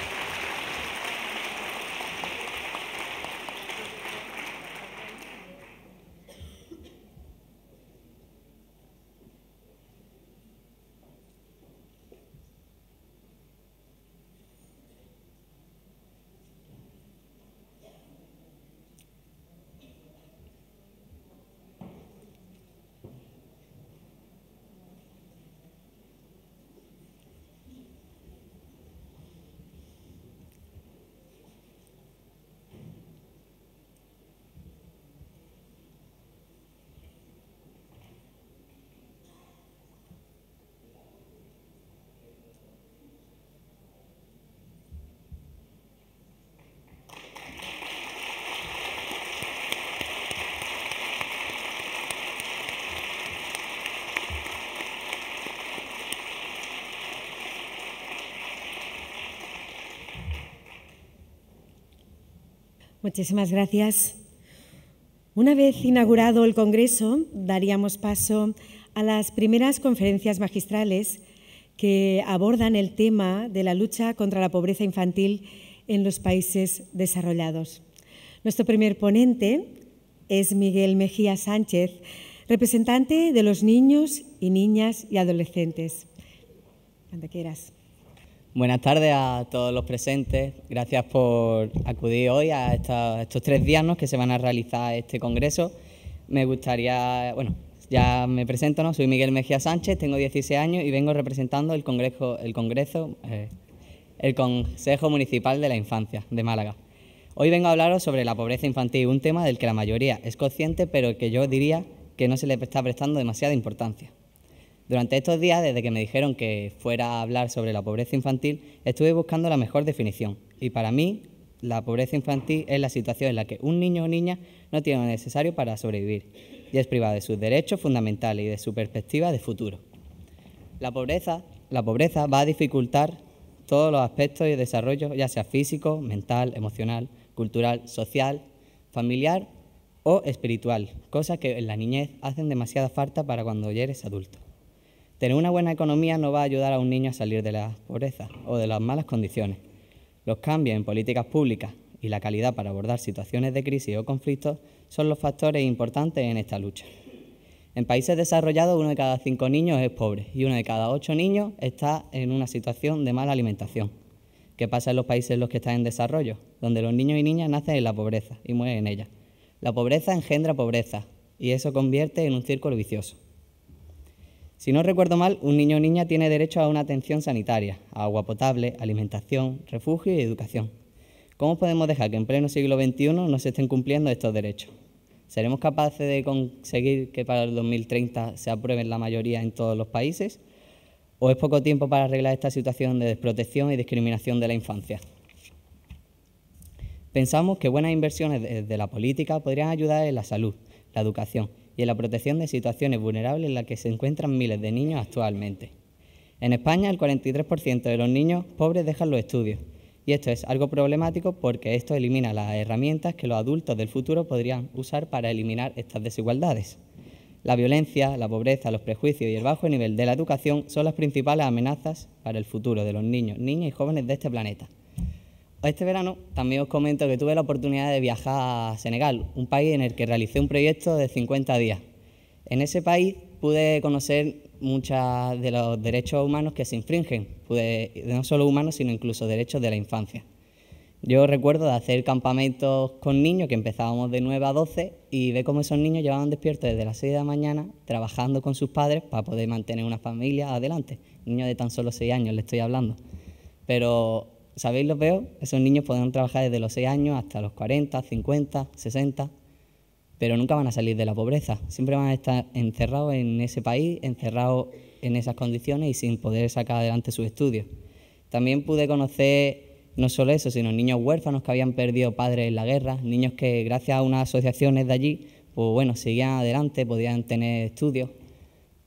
Muchísimas gracias. Una vez inaugurado el Congreso, daríamos paso a las primeras conferencias magistrales que abordan el tema de la lucha contra la pobreza infantil en los países desarrollados. Nuestro primer ponente es Miguel Mejía Sánchez, representante de los niños y niñas y adolescentes. Cuando quieras. Buenas tardes a todos los presentes. Gracias por acudir hoy a, estos tres días que se van a realizar este congreso. Me gustaría, bueno, ya me presento, ¿no? Soy Miguel Mejía Sánchez, tengo 16 años y vengo representando el Congreso, el, congreso, eh, el Consejo Municipal de la Infancia de Málaga. Hoy vengo a hablaros sobre la pobreza infantil, un tema del que la mayoría es consciente, pero que yo diría que no se le está prestando demasiada importancia. Durante estos días, desde que me dijeron que fuera a hablar sobre la pobreza infantil, estuve buscando la mejor definición. Y para mí, la pobreza infantil es la situación en la que un niño o niña no tiene lo necesario para sobrevivir y es privado de sus derechos fundamentales y de su perspectiva de futuro. La pobreza, la pobreza va a dificultar todos los aspectos y desarrollo, ya sea físico, mental, emocional, cultural, social, familiar o espiritual, cosas que en la niñez hacen demasiada falta para cuando ya eres adulto. Tener una buena economía no va a ayudar a un niño a salir de la pobreza o de las malas condiciones. Los cambios en políticas públicas y la calidad para abordar situaciones de crisis o conflictos son los factores importantes en esta lucha. En países desarrollados uno de cada cinco niños es pobre y uno de cada ocho niños está en una situación de mala alimentación. ¿Qué pasa en los países en los que están en desarrollo? Donde los niños y niñas nacen en la pobreza y mueren en ella. La pobreza engendra pobreza y eso convierte en un círculo vicioso. Si no recuerdo mal, un niño o niña tiene derecho a una atención sanitaria, a agua potable, alimentación, refugio y educación. ¿Cómo podemos dejar que en pleno siglo XXI no se estén cumpliendo estos derechos? ¿Seremos capaces de conseguir que para el 2030 se aprueben la mayoría en todos los países? ¿O es poco tiempo para arreglar esta situación de desprotección y discriminación de la infancia? Pensamos que buenas inversiones de la política podrían ayudar en la salud, la educación, y en la protección de situaciones vulnerables en las que se encuentran miles de niños actualmente. En España, el 43% de los niños pobres dejan los estudios, y esto es algo problemático porque esto elimina las herramientas que los adultos del futuro podrían usar para eliminar estas desigualdades. La violencia, la pobreza, los prejuicios y el bajo nivel de la educación son las principales amenazas para el futuro de los niños, niñas y jóvenes de este planeta. Este verano también os comento que tuve la oportunidad de viajar a Senegal, un país en el que realicé un proyecto de 50 días. En ese país pude conocer muchos de los derechos humanos que se infringen, no solo humanos, sino incluso derechos de la infancia. Yo recuerdo de hacer campamentos con niños que empezábamos de 9 a 12 y ve cómo esos niños llevaban despiertos desde las 6 de la mañana trabajando con sus padres para poder mantener una familia adelante. Niños de tan solo 6 años, le estoy hablando. Pero ¿sabéis lo veo? Esos niños pueden trabajar desde los 6 años hasta los 40, 50, 60, pero nunca van a salir de la pobreza. Siempre van a estar encerrados en ese país, encerrados en esas condiciones y sin poder sacar adelante sus estudios. También pude conocer no solo eso, sino niños huérfanos que habían perdido padres en la guerra, niños que gracias a unas asociaciones de allí, pues bueno, seguían adelante, podían tener estudios,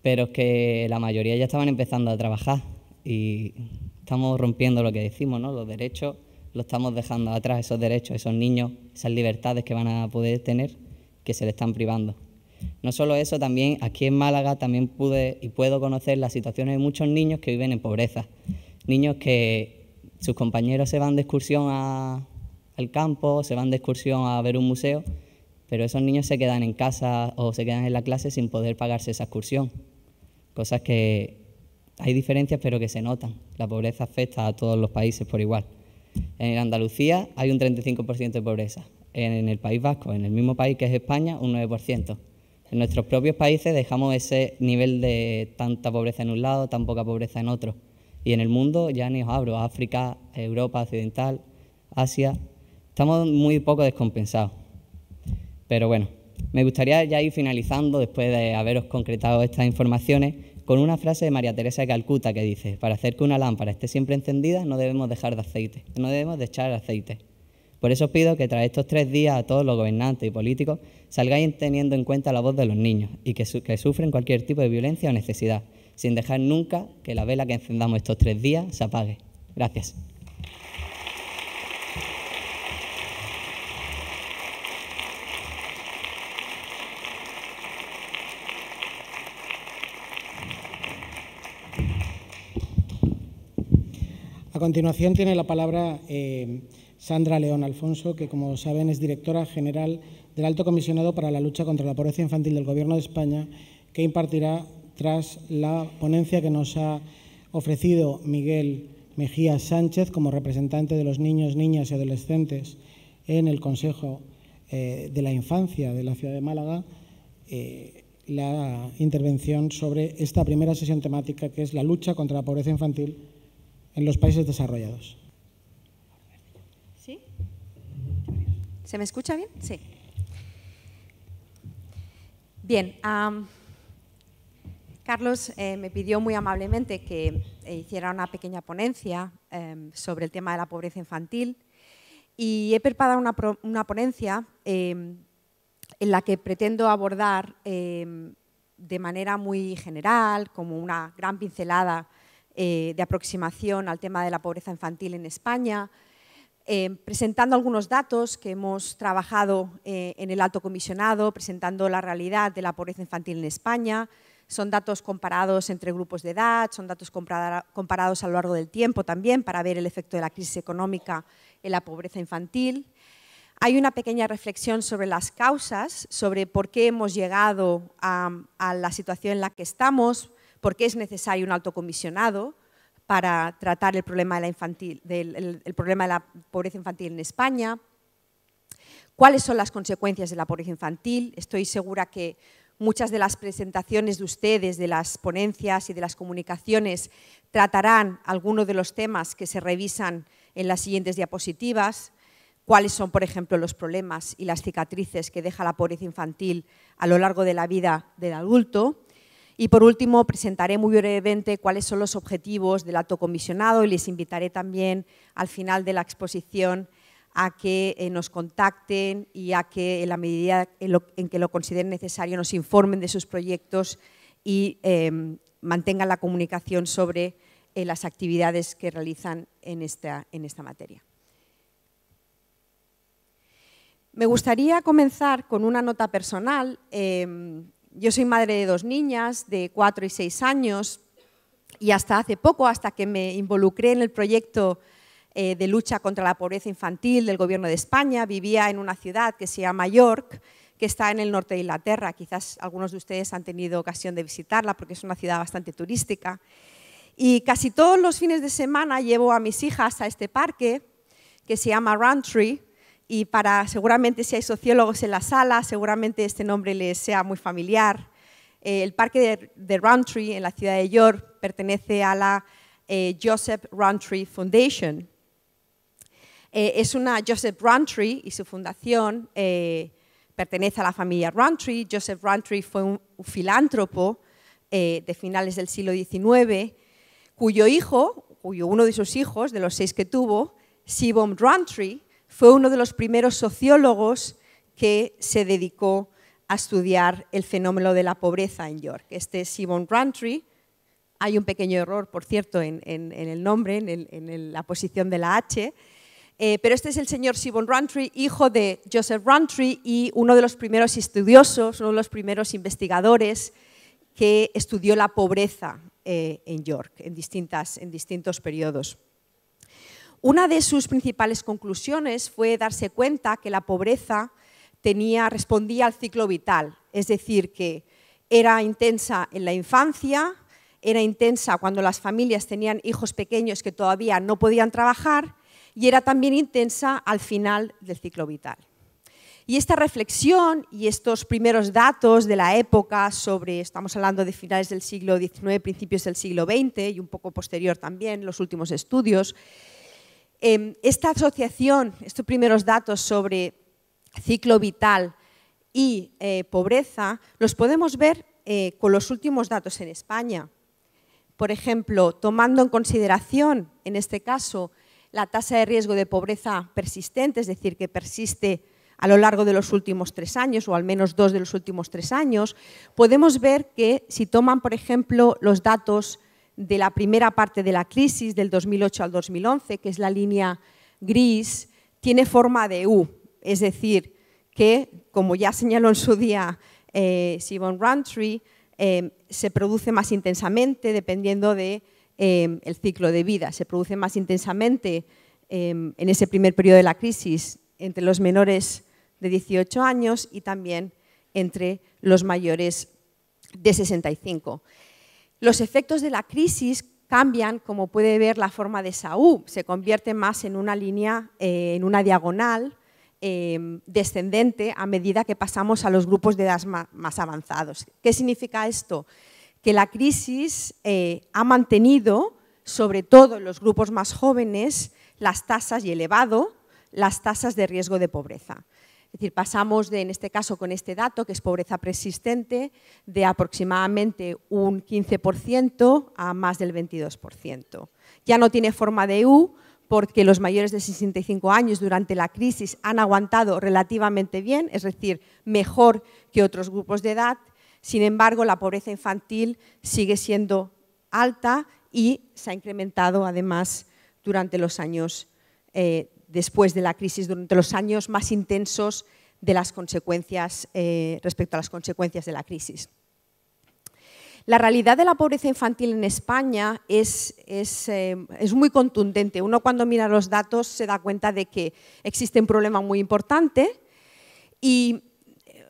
pero que la mayoría ya estaban empezando a trabajar y estamos rompiendo lo que decimos, ¿no? Los derechos, los estamos dejando atrás, esos derechos, esos niños, esas libertades que van a poder tener, que se le están privando. No solo eso, también aquí en Málaga también pude y puedo conocer las situaciones de muchos niños que viven en pobreza. Niños que sus compañeros se van de excursión al campo, se van de excursión a ver un museo, pero esos niños se quedan en casa o se quedan en la clase sin poder pagarse esa excursión. Cosas que hay diferencias, pero que se notan. La pobreza afecta a todos los países por igual. En Andalucía hay un 35% de pobreza. En el País Vasco, en el mismo país que es España, un 9%. En nuestros propios países dejamos ese nivel de tanta pobreza en un lado, tan poca pobreza en otro. Y en el mundo ya ni os abro, África, Europa Occidental, Asia, estamos muy poco descompensados. Pero bueno, me gustaría ya ir finalizando, después de haberos concretado estas informaciones, con una frase de María Teresa de Calcuta que dice, para hacer que una lámpara esté siempre encendida no debemos dejar de aceite, no debemos de echar aceite. Por eso os pido que tras estos tres días a todos los gobernantes y políticos salgáis teniendo en cuenta la voz de los niños y que, que sufren cualquier tipo de violencia o necesidad, sin dejar nunca que la vela que encendamos estos tres días se apague. Gracias. A continuación tiene la palabra eh, Sandra León Alfonso, que como saben es directora general del Alto Comisionado para la Lucha contra la Pobreza Infantil del Gobierno de España, que impartirá tras la ponencia que nos ha ofrecido Miguel Mejía Sánchez como representante de los niños, niñas y adolescentes en el Consejo eh, de la Infancia de la Ciudad de Málaga, eh, la intervención sobre esta primera sesión temática que es la lucha contra la pobreza infantil en los países desarrollados. ¿Sí? ¿Se me escucha bien? Sí. Bien. Carlos eh, me pidió muy amablemente que eh, hiciera una pequeña ponencia em, sobre el tema de la pobreza infantil y he preparado una, ponencia em, en la que pretendo abordar em, de manera muy general, como una gran pincelada, eh, de aproximación al tema de la pobreza infantil en España, eh, presentando algunos datos que hemos trabajado eh, en el alto comisionado, presentando la realidad de la pobreza infantil en España. Son datos comparados entre grupos de edad, son datos comparados a lo largo del tiempo también para ver el efecto de la crisis económica en la pobreza infantil. Hay una pequeña reflexión sobre las causas, sobre por qué hemos llegado a la situación en la que estamos, por qué es necesario un alto comisionado para tratar el problema de la, problema de la pobreza infantil en España, cuáles son las consecuencias de la pobreza infantil. Estoy segura que muchas de las presentaciones de ustedes, de las ponencias y de las comunicaciones tratarán algunos de los temas que se revisan en las siguientes diapositivas, cuáles son, por ejemplo, los problemas y las cicatrices que deja la pobreza infantil a lo largo de la vida del adulto, y por último, presentaré muy brevemente cuáles son los objetivos del alto comisionado y les invitaré también al final de la exposición a que eh, nos contacten y a que en la medida en, que lo consideren necesario nos informen de sus proyectos y em, mantengan la comunicación sobre eh, las actividades que realizan en esta, en esta materia. Me gustaría comenzar con una nota personal. Em, yo soy madre de dos niñas de cuatro y seis años y hasta hace poco, hasta que me involucré en el proyecto eh, de lucha contra la pobreza infantil del Gobierno de España, vivía en una ciudad que se llama York, que está en el norte de Inglaterra. Quizás algunos de ustedes han tenido ocasión de visitarla porque es una ciudad bastante turística. Y casi todos los fines de semana llevo a mis hijas a este parque que se llama Runtree y para seguramente si hay sociólogos en la sala, seguramente este nombre les sea muy familiar. Eh, el parque de, de, en la ciudad de York pertenece a la eh, Joseph runtree Foundation. Eh, es una Joseph runtree y su fundación pertenece a la familia runtree Joseph runtree fue un, filántropo de finales del siglo XIX, cuyo hijo, cuyo uno de sus hijos, de los seis que tuvo, Sibom runtree fue uno de los primeros sociólogos que se dedicó a estudiar el fenómeno de la pobreza en York. Este es Simon Rantry. Hay un pequeño error, por cierto, en, el nombre, en, la posición de la H. Eh, pero este es el señor Simon Rantry, hijo de Joseph Rantry, y uno de los primeros estudiosos, uno de los primeros investigadores que estudió la pobreza eh, en York en distintos periodos. Una de sus principales conclusiones fue darse cuenta que la pobreza respondía al ciclo vital, es decir, que era intensa en la infancia, era intensa cuando las familias tenían hijos pequeños que todavía no podían trabajar y era también intensa al final del ciclo vital. Y esta reflexión y estos primeros datos de la época sobre, estamos hablando de finales del siglo XIX, principios del siglo XX y un poco posterior también, los últimos estudios, Em, esta asociación, estos primeros datos sobre ciclo vital y eh, pobreza, los podemos ver eh, con los últimos datos en España. Por ejemplo, tomando en consideración, en este caso, la tasa de riesgo de pobreza persistente, es decir, que persiste a lo largo de los últimos tres años, o al menos dos de los últimos tres años, podemos ver que si toman, por ejemplo, los datos de la primera parte de la crisis del 2008 al 2011, que es la línea gris, tiene forma de U, es decir, que, como ya señaló en su día eh, Simon eh, se produce más intensamente dependiendo del de, eh, el ciclo de vida. Se produce más intensamente eh, en ese primer periodo de la crisis entre los menores de 18 años y también entre los mayores de 65. Los efectos de la crisis cambian, como puede ver la forma de Saúl, se convierte más en una línea, eh, en una diagonal em, descendente a medida que pasamos a los grupos de edad más avanzados. ¿Qué significa esto? Que la crisis eh, ha mantenido, sobre todo en los grupos más jóvenes, las tasas y elevado las tasas de riesgo de pobreza. Es decir, pasamos de, en este caso con este dato, que es pobreza persistente, de aproximadamente un 15% a más del 22%. Ya no tiene forma de U porque los mayores de 65 años durante la crisis han aguantado relativamente bien, es decir, mejor que otros grupos de edad. Sin embargo, la pobreza infantil sigue siendo alta y se ha incrementado además durante los años eh, después de la crisis durante los años más intensos de las consecuencias, eh, respecto a las consecuencias de la crisis. La realidad de la pobreza infantil en España es, es, eh, es, muy contundente. Uno cuando mira los datos se da cuenta de que existe un problema muy importante y eh,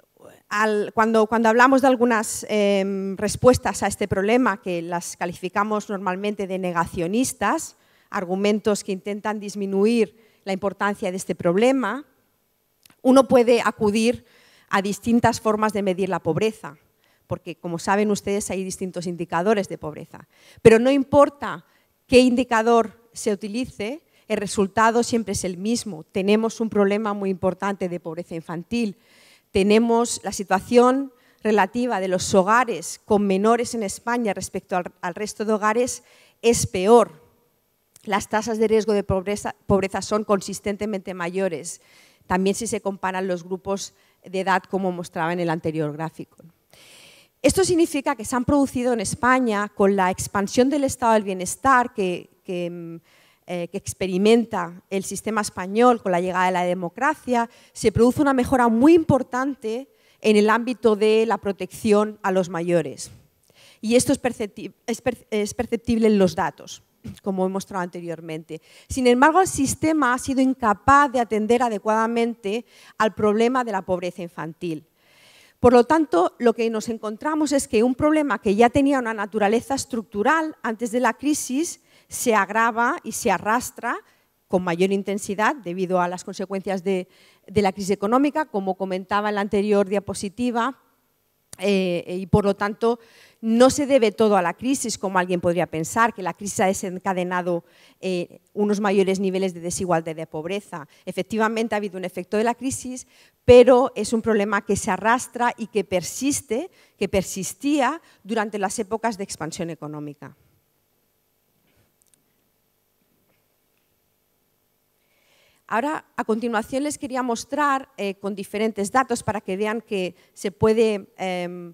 al, cuando, cuando, hablamos de algunas em, respuestas a este problema, que las calificamos normalmente de negacionistas, argumentos que intentan disminuir la importancia de este problema, uno puede acudir a distintas formas de medir la pobreza, porque como saben ustedes hay distintos indicadores de pobreza. Pero no importa qué indicador se utilice, el resultado siempre es el mismo. Tenemos un problema muy importante de pobreza infantil, tenemos la situación relativa de los hogares con menores en España respecto al, resto de hogares es peor las tasas de riesgo de pobreza, son consistentemente mayores, también si se comparan los grupos de edad como mostraba en el anterior gráfico. Esto significa que se han producido en España, con la expansión del estado del bienestar que, mm, eh, experimenta el sistema español con la llegada de la democracia, se produce una mejora muy importante en el ámbito de la protección a los mayores. Y esto es perceptible en los datos como he mostrado anteriormente. Sin embargo, el sistema ha sido incapaz de atender adecuadamente al problema de la pobreza infantil. Por lo tanto, lo que nos encontramos es que un problema que ya tenía una naturaleza estructural antes de la crisis se agrava y se arrastra con mayor intensidad debido a las consecuencias de, la crisis económica, como comentaba en la anterior diapositiva, eh, y por lo tanto no se debe todo a la crisis, como alguien podría pensar, que la crisis ha desencadenado eh, unos mayores niveles de desigualdad y de pobreza. Efectivamente ha habido un efecto de la crisis, pero es un problema que se arrastra y que persiste, que persistía durante las épocas de expansión económica. Ahora, a continuación, les quería mostrar eh, con diferentes datos para que vean que se puede, em,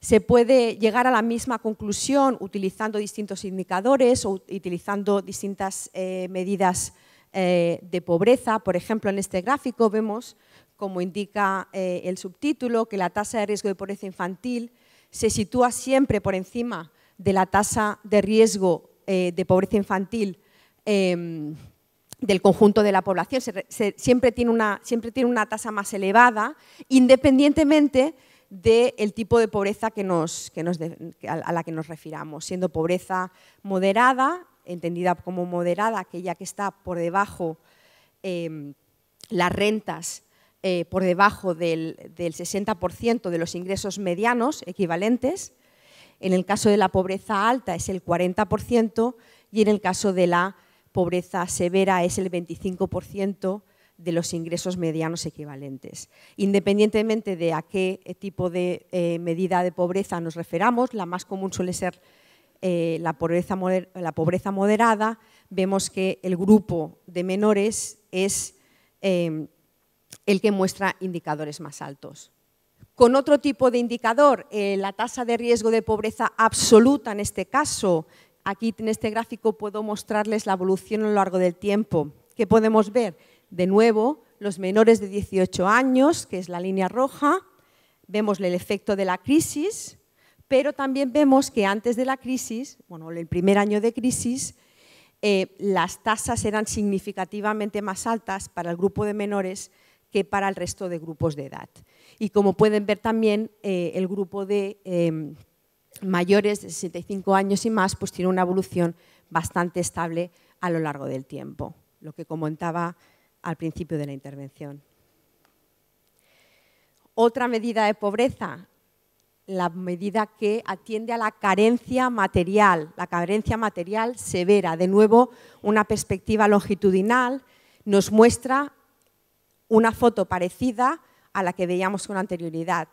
se puede llegar a la misma conclusión utilizando distintos indicadores o utilizando distintas eh, medidas eh, de pobreza. Por ejemplo, en este gráfico vemos, como indica el subtítulo, que la tasa de riesgo de pobreza infantil se sitúa siempre por encima de la tasa de riesgo de pobreza infantil em, del conjunto de la población, siempre, tiene una, siempre tiene una tasa más elevada, independientemente del tipo de pobreza que nos, a la que nos refiramos, siendo pobreza moderada, entendida como moderada, aquella que está por debajo em, las rentas eh, por debajo del, del 60% de los ingresos medianos equivalentes, en el caso de la pobreza alta es el 40% y en el caso de la pobreza severa es el 25% de los ingresos medianos equivalentes. Independientemente de a qué tipo de eh, medida de pobreza nos referamos, la más común suele ser eh, la, pobreza la, pobreza moderada, vemos que el grupo de menores es em, el que muestra indicadores más altos. Con otro tipo de indicador, eh, la tasa de riesgo de pobreza absoluta en este caso Aquí en este gráfico puedo mostrarles la evolución a lo largo del tiempo. ¿Qué podemos ver? De nuevo, los menores de 18 años, que es la línea roja, vemos el efecto de la crisis, pero también vemos que antes de la crisis, bueno, el primer año de crisis, eh, las tasas eran significativamente más altas para el grupo de menores que para el resto de grupos de edad. Y como pueden ver también, eh, el grupo de... Em, mayores de 65 años y más, pues tiene una evolución bastante estable a lo largo del tiempo, lo que comentaba al principio de la intervención. Otra medida de pobreza, la medida que atiende a la carencia material, la carencia material severa. De nuevo, una perspectiva longitudinal nos muestra una foto parecida a la que veíamos con anterioridad.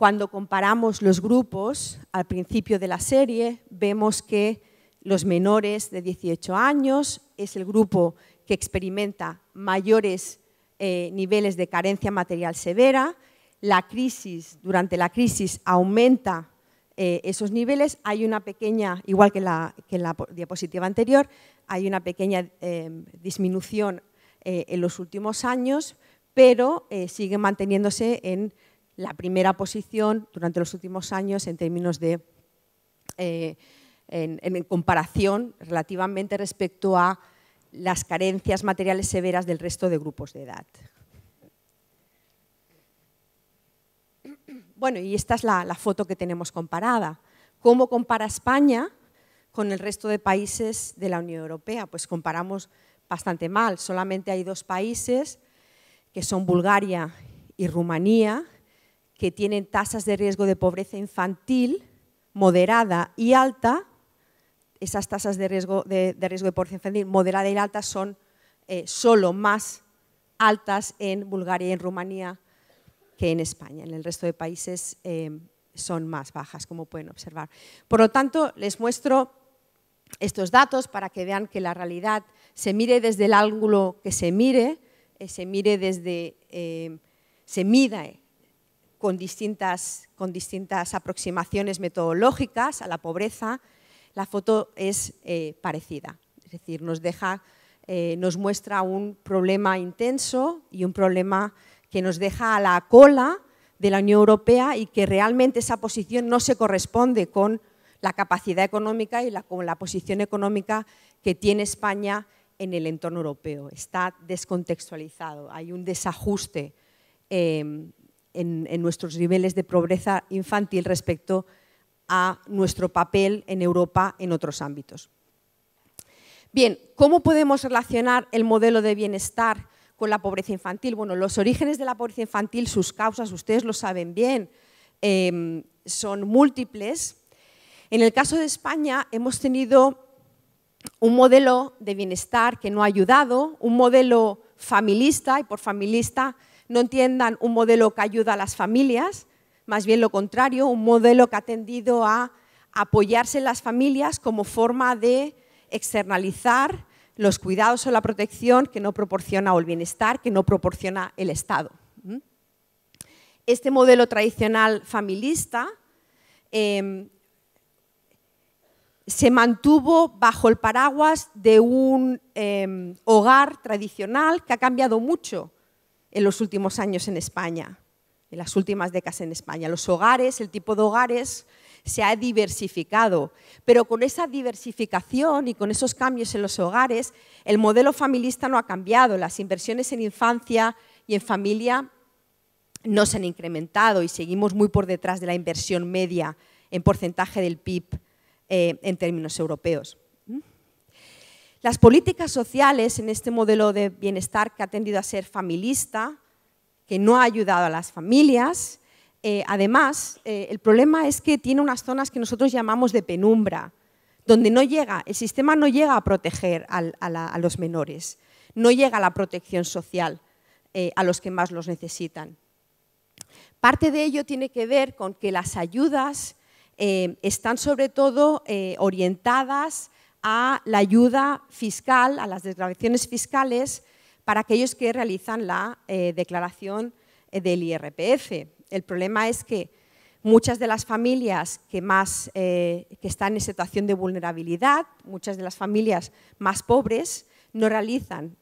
Cuando comparamos los grupos al principio de la serie, vemos que los menores de 18 años es el grupo que experimenta mayores eh, niveles de carencia material severa. La crisis, durante la crisis aumenta eh, esos niveles. Hay una pequeña, igual que, la, en la diapositiva anterior, hay una pequeña eh, disminución en los últimos años, pero sigue manteniéndose en la primera posición durante los últimos años en términos de, eh, en, comparación relativamente respecto a las carencias materiales severas del resto de grupos de edad. Bueno, y esta es la, la, foto que tenemos comparada. ¿Cómo compara España con el resto de países de la Unión Europea? Pues comparamos bastante mal. Solamente hay dos países, que son Bulgaria y Rumanía, que tienen tasas de riesgo de pobreza infantil moderada y alta, esas tasas de riesgo de, riesgo de pobreza infantil moderada y alta son eh, solo más altas en Bulgaria y en Rumanía que en España. En el resto de países eh, son más bajas, como pueden observar. Por lo tanto, les muestro estos datos para que vean que la realidad se mire desde el ángulo que se mire, eh, se mire desde, se mida con distintas, con distintas aproximaciones metodológicas a la pobreza, la foto es eh, parecida. Es decir, nos, deja, eh, nos muestra un problema intenso y un problema que nos deja a la cola de la Unión Europea y que realmente esa posición no se corresponde con la capacidad económica y la, con la posición económica que tiene España en el entorno europeo. Está descontextualizado, hay un desajuste em, en, nuestros niveles de pobreza infantil respecto a nuestro papel en Europa en otros ámbitos. Bien, ¿cómo podemos relacionar el modelo de bienestar con la pobreza infantil? Bueno, los orígenes de la pobreza infantil, sus causas, ustedes lo saben bien, em, son múltiples. En el caso de España hemos tenido un modelo de bienestar que no ha ayudado, un modelo familista, y por familista no entiendan un modelo que ayuda a las familias, más bien lo contrario, un modelo que ha tendido a apoyarse en las familias como forma de externalizar los cuidados o la protección que no proporciona o el bienestar que no proporciona el Estado. ¿Mm? Este modelo tradicional familista em, se mantuvo bajo el paraguas de un em, hogar tradicional que ha cambiado mucho en los últimos años en España, en las últimas décadas en España. Los hogares, el tipo de hogares se ha diversificado, pero con esa diversificación y con esos cambios en los hogares, el modelo familista no ha cambiado, las inversiones en infancia y en familia no se han incrementado y seguimos muy por detrás de la inversión media en porcentaje del PIB eh, en términos europeos. Las políticas sociales en este modelo de bienestar que ha tendido a ser familista, que no ha ayudado a las familias, eh, además, eh, el problema es que tiene unas zonas que nosotros llamamos de penumbra, donde no llega, el sistema no llega a proteger a, los menores, no llega a la protección social eh, a los que más los necesitan. Parte de ello tiene que ver con que las ayudas están sobre todo orientadas a la ayuda fiscal, a las declaraciones fiscales para aquellos que realizan la eh, declaración eh, del IRPF. El problema es que muchas de las familias que, más, eh, están en situación de vulnerabilidad, muchas de las familias más pobres, no realizan,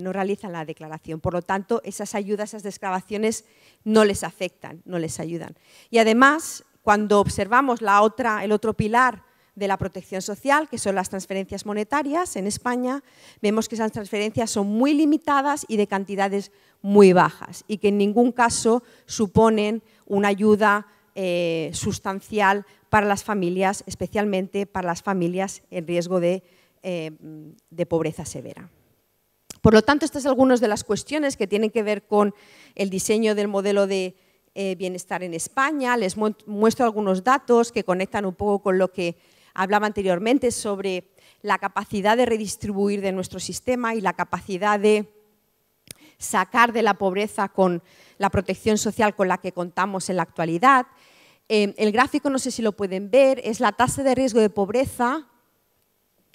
no realizan la declaración. Por lo tanto, esas ayudas, esas desgrabaciones no les afectan, no les ayudan. Y además, cuando observamos la otra, el otro pilar de la protección social, que son las transferencias monetarias en España, vemos que esas transferencias son muy limitadas y de cantidades muy bajas y que en ningún caso suponen una ayuda eh, sustancial para las familias, especialmente para las familias en riesgo eh, de, pobreza severa. Por lo tanto, estas son algunas de las cuestiones que tienen que ver con el diseño del modelo de eh, bienestar en España. Les muestro algunos datos que conectan un poco con lo que hablaba anteriormente sobre la capacidad de redistribuir de nuestro sistema y la capacidad de sacar de la pobreza con la protección social con la que contamos en la actualidad. Eh, el gráfico, no sé si lo pueden ver, es la tasa de riesgo de pobreza,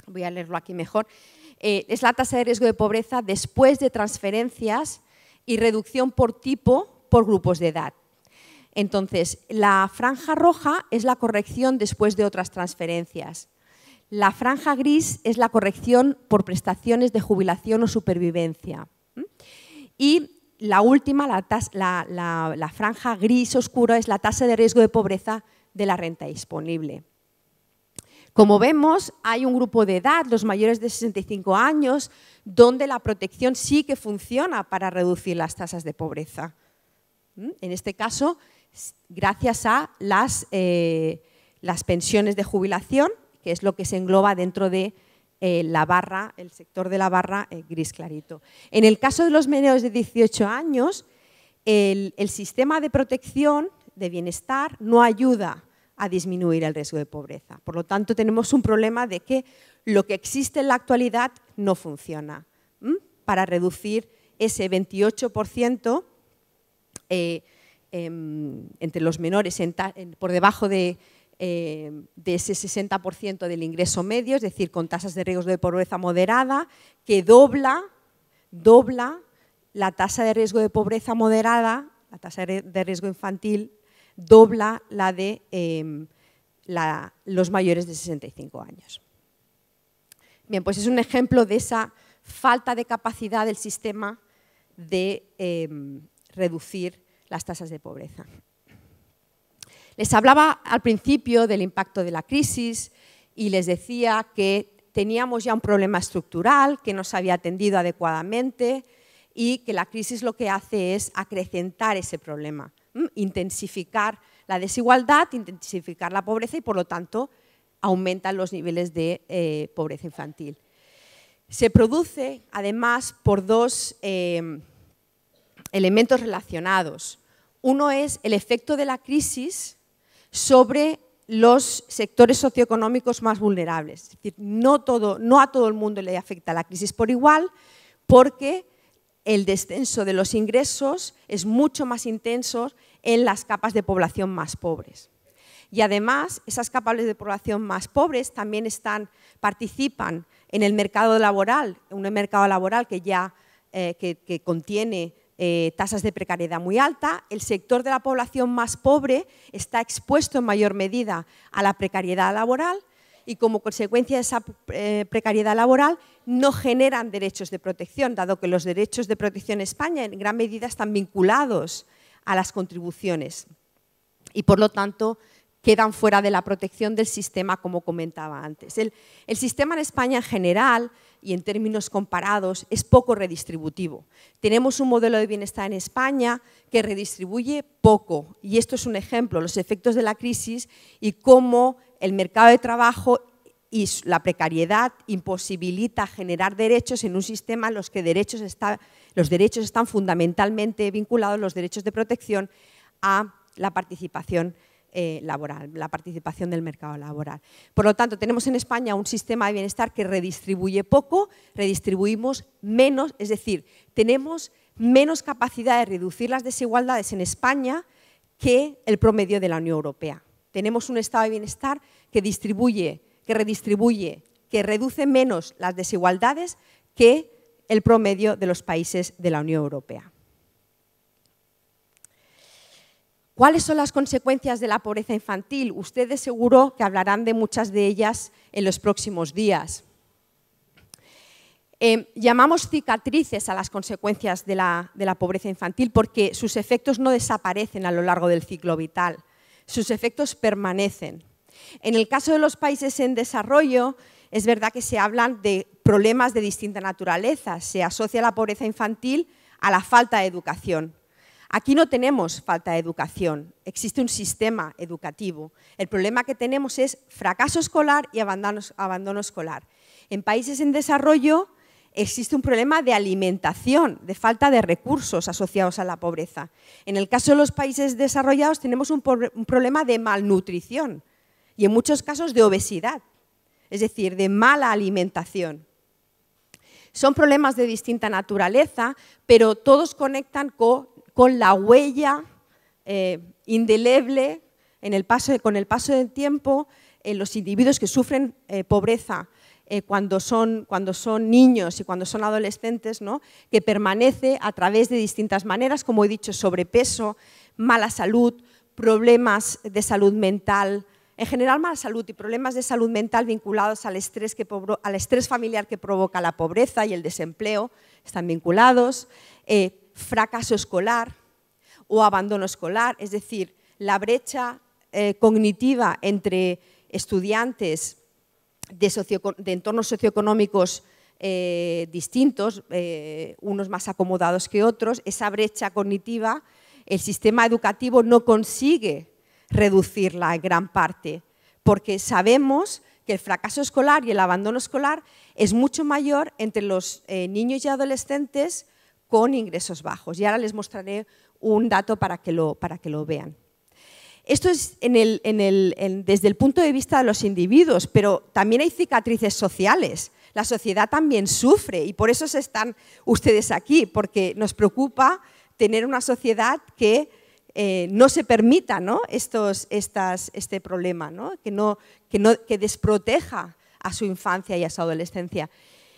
voy a leerlo aquí mejor, eh, es la tasa de riesgo de pobreza después de transferencias y reducción por tipo por grupos de edad. Entonces, la franja roja es la corrección después de otras transferencias. La franja gris es la corrección por prestaciones de jubilación o supervivencia. Y la última, la, franja gris oscura, es la tasa de riesgo de pobreza de la renta disponible. Como vemos, hay un grupo de edad, los mayores de 65 años, donde la protección sí que funciona para reducir las tasas de pobreza. ¿Mm? En este caso, gracias a eh, las, pensiones de jubilación, que es lo que se engloba dentro de eh, la barra, el sector de la barra eh, gris clarito. En el caso de los menores de 18 años, el, sistema de protección de bienestar no ayuda a disminuir el riesgo de pobreza. Por lo tanto, tenemos un problema de que lo que existe en la actualidad no funciona. Para reducir ese 28% Em, entre los menores por debajo de, em, ese 60% del ingreso medio, es decir, con tasas de riesgo de pobreza moderada, que dobla, dobla la tasa de riesgo de pobreza moderada, la tasa de riesgo infantil, dobla la de em, los mayores de 65 años. Bien, pues es un ejemplo de esa falta de capacidad del sistema de reducir las tasas de pobreza. Les hablaba al principio del impacto de la crisis y les decía que teníamos ya un problema estructural que no se había atendido adecuadamente y que la crisis lo que hace es acrecentar ese problema, intensificar la desigualdad, intensificar la pobreza y por lo tanto aumentan los niveles de eh, pobreza infantil. Se produce además por dos... Eh, elementos relacionados. Uno es el efecto de la crisis sobre los sectores socioeconómicos más vulnerables. no, a todo el mundo le afecta la crisis por igual, porque el descenso de los ingresos es mucho más intenso en las capas de población más pobres. Y además, esas capas de población más pobres también están, participan en el mercado laboral, un mercado laboral que ya eh, contiene eh, tasas de precariedad muy alta, el sector de la población más pobre está expuesto en mayor medida a la precariedad laboral y como consecuencia de esa eh, precariedad laboral no generan derechos de protección, dado que los derechos de protección en España en gran medida están vinculados a las contribuciones y por lo tanto quedan fuera de la protección del sistema, como comentaba antes. El, el sistema en España en general y en términos comparados es poco redistributivo. Tenemos un modelo de bienestar en España que redistribuye poco y esto es un ejemplo, los efectos de la crisis y cómo el mercado de trabajo y la precariedad imposibilita generar derechos en un sistema en los que derechos los derechos están fundamentalmente vinculados, los derechos de protección, a la participación eh, laboral, la participación del mercado laboral. Por lo tanto, tenemos en España un sistema de bienestar que redistribuye poco, redistribuimos menos, es decir, tenemos menos capacidad de reducir las desigualdades en España que el promedio de la Unión Europea. Tenemos un estado de bienestar que distribuye, que redistribuye, que reduce menos las desigualdades que el promedio de los países de la Unión Europea. ¿Cuáles son las consecuencias de la pobreza infantil? Ustedes seguro que hablarán de muchas de ellas en los próximos días. Eh, llamamos cicatrices a las consecuencias de la, de la pobreza infantil porque sus efectos no desaparecen a lo largo del ciclo vital, sus efectos permanecen. En el caso de los países en desarrollo, es verdad que se hablan de problemas de distinta naturaleza, se asocia la pobreza infantil a la falta de educación, Aquí no tenemos falta de educación, existe un sistema educativo. El problema que tenemos es fracaso escolar y abandono, escolar. En países en desarrollo existe un problema de alimentación, de falta de recursos asociados a la pobreza. En el caso de los países desarrollados tenemos un problema de malnutrición y en muchos casos de obesidad, es decir, de mala alimentación. Son problemas de distinta naturaleza, pero todos conectan con con la huella eh, indeleble en el paso, con el paso del tiempo en los individuos que sufren eh, pobreza eh, cuando, son, cuando son niños y cuando son adolescentes, ¿no? que permanece a través de distintas maneras, como he dicho, sobrepeso, mala salud, problemas de salud mental, en general mala salud y problemas de salud mental vinculados al estrés, que, al estrés familiar que provoca la pobreza y el desempleo, están vinculados, fracaso escolar o abandono escolar, es decir, la brecha eh, cognitiva entre estudiantes de, entornos socioeconómicos eh, distintos, eh, unos más acomodados que otros, esa brecha cognitiva, el sistema educativo no consigue reducirla en gran parte, porque sabemos que el fracaso escolar y el abandono escolar es mucho mayor entre los niños y adolescentes con ingresos bajos. Y ahora les mostraré un dato para que lo, para que lo vean. Esto es desde el punto de vista de los individuos, pero también hay cicatrices sociales. La sociedad también sufre y por eso están ustedes aquí, porque nos preocupa tener una sociedad que eh, no se permita este problema, Que, que desproteja a su infancia y a su adolescencia.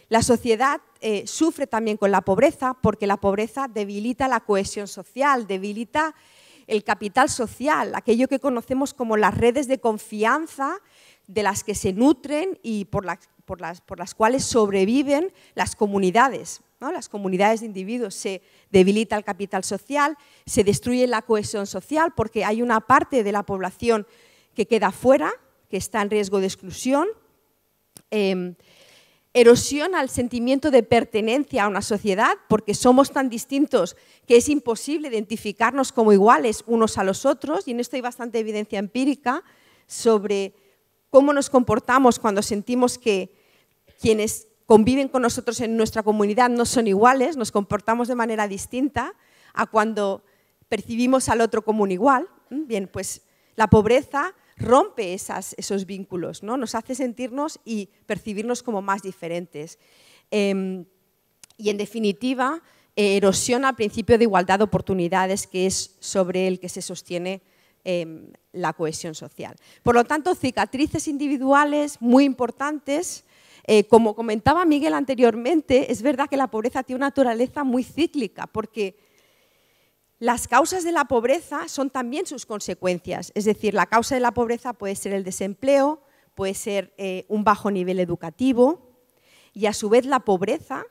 La sociedad eh, sufre también con la pobreza porque la pobreza debilita la cohesión social, debilita el capital social, aquello que conocemos como las redes de confianza de las que se nutren y por las, por las, las cuales sobreviven las comunidades. Las comunidades de individuos se debilita el capital social, se destruye la cohesión social porque hay una parte de la población que queda fuera, que está en riesgo de exclusión. Em, erosiona el sentimiento de pertenencia a una sociedad porque somos tan distintos que es imposible identificarnos como iguales unos a los otros y en esto hay bastante evidencia empírica sobre cómo nos comportamos cuando sentimos que quienes conviven con nosotros en nuestra comunidad no son iguales, nos comportamos de manera distinta a cuando percibimos al otro como un igual. Bien, pues la pobreza rompe esos vínculos, ¿no? nos hace sentirnos y percibirnos como más diferentes. Em, y en definitiva, erosiona el principio de igualdad de oportunidades, que es sobre el que se sostiene em, la cohesión social. Por lo tanto, cicatrices individuales muy importantes. Eh, como comentaba Miguel anteriormente, es verdad que la pobreza tiene una naturaleza muy cíclica, porque las causas de la pobreza son también sus consecuencias, es decir, la causa de la pobreza puede ser el desempleo, puede ser eh, un bajo nivel educativo y a su vez la pobreza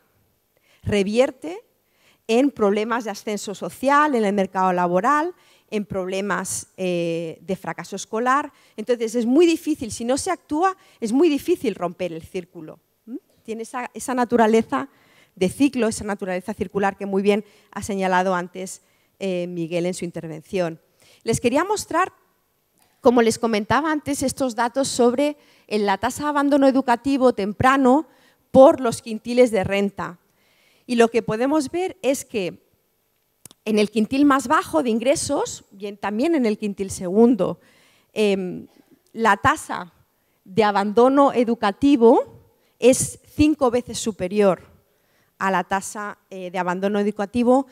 revierte en problemas de ascenso social, en el mercado laboral, en problemas eh, de fracaso escolar. Entonces es muy difícil, si no se actúa, es muy difícil romper el círculo. Tiene esa naturaleza de ciclo, esa naturaleza circular que muy bien ha señalado antes eh, Miguel en su intervención. Les quería mostrar, como les comentaba antes, estos datos sobre eh, la tasa de abandono educativo temprano por los quintiles de renta. Y lo que podemos ver es que en el quintil más bajo de ingresos bien también en el quintil segundo, em, la tasa de abandono educativo es cinco veces superior a la tasa eh, de abandono educativo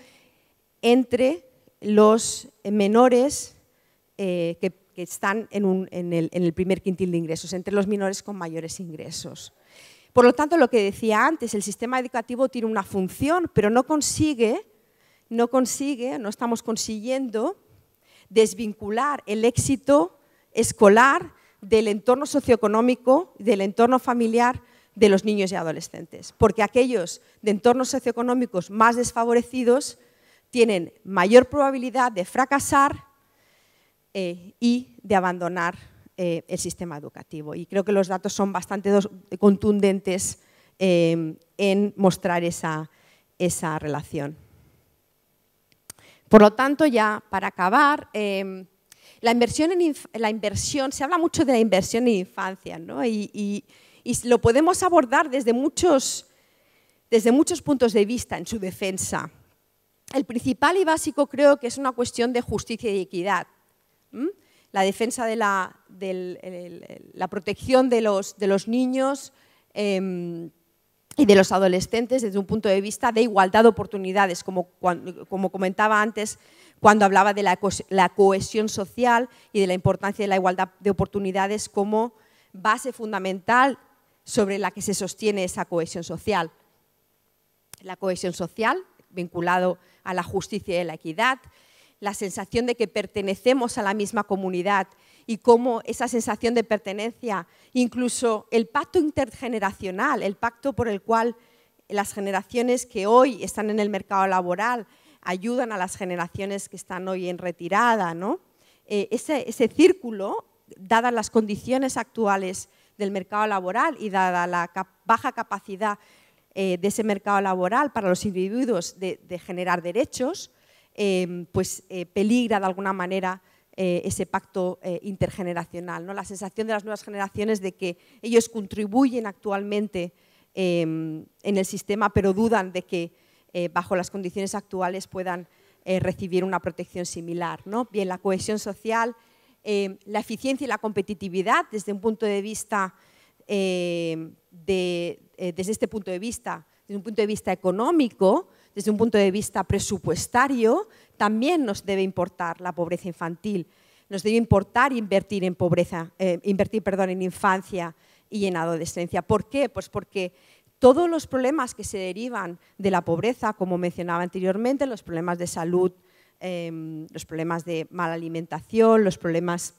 entre los menores eh, que, están en, el, primer quintil de ingresos, entre los menores con mayores ingresos. Por lo tanto, lo que decía antes, el sistema educativo tiene una función, pero no consigue, no consigue, no estamos consiguiendo desvincular el éxito escolar del entorno socioeconómico, del entorno familiar de los niños y adolescentes. Porque aquellos de entornos socioeconómicos más desfavorecidos tienen mayor probabilidad de fracasar eh, y de abandonar eh, el sistema educativo. Y creo que los datos son bastante contundentes em, en mostrar esa, relación. Por lo tanto, ya para acabar, em, la inversión, en la inversión, se habla mucho de la inversión en infancia, ¿no? y, lo podemos abordar desde muchos puntos de vista en su defensa el principal y básico creo que es una cuestión de justicia y equidad. La defensa de la, protección de los, niños em, y de los adolescentes desde un punto de vista de igualdad de oportunidades, como, comentaba antes cuando hablaba de la, la cohesión social y de la importancia de la igualdad de oportunidades como base fundamental sobre la que se sostiene esa cohesión social. La cohesión social vinculado a la justicia y la equidad, la sensación de que pertenecemos a la misma comunidad y cómo esa sensación de pertenencia, incluso el pacto intergeneracional, el pacto por el cual las generaciones que hoy están en el mercado laboral ayudan a las generaciones que están hoy en retirada, eh, ese, ese círculo, dadas las condiciones actuales del mercado laboral y dada la baja capacidad eh, de ese mercado laboral para los individuos de, generar derechos, eh, pues eh, peligra de alguna manera ese pacto intergeneracional. ¿no? La sensación de las nuevas generaciones de que ellos contribuyen actualmente en el sistema, pero dudan de que bajo las condiciones actuales puedan recibir una protección similar. ¿no? Bien, la cohesión social, la eficiencia y la competitividad desde un punto de vista eh, desde este punto de vista, desde un punto de vista económico, desde un punto de vista presupuestario, también nos debe importar la pobreza infantil. Nos debe importar invertir en pobreza, eh, invertir, perdón, en infancia y en adolescencia. ¿Por qué? Pues porque todos los problemas que se derivan de la pobreza, como mencionaba anteriormente, los problemas de salud, em, los problemas de mala alimentación, los problemas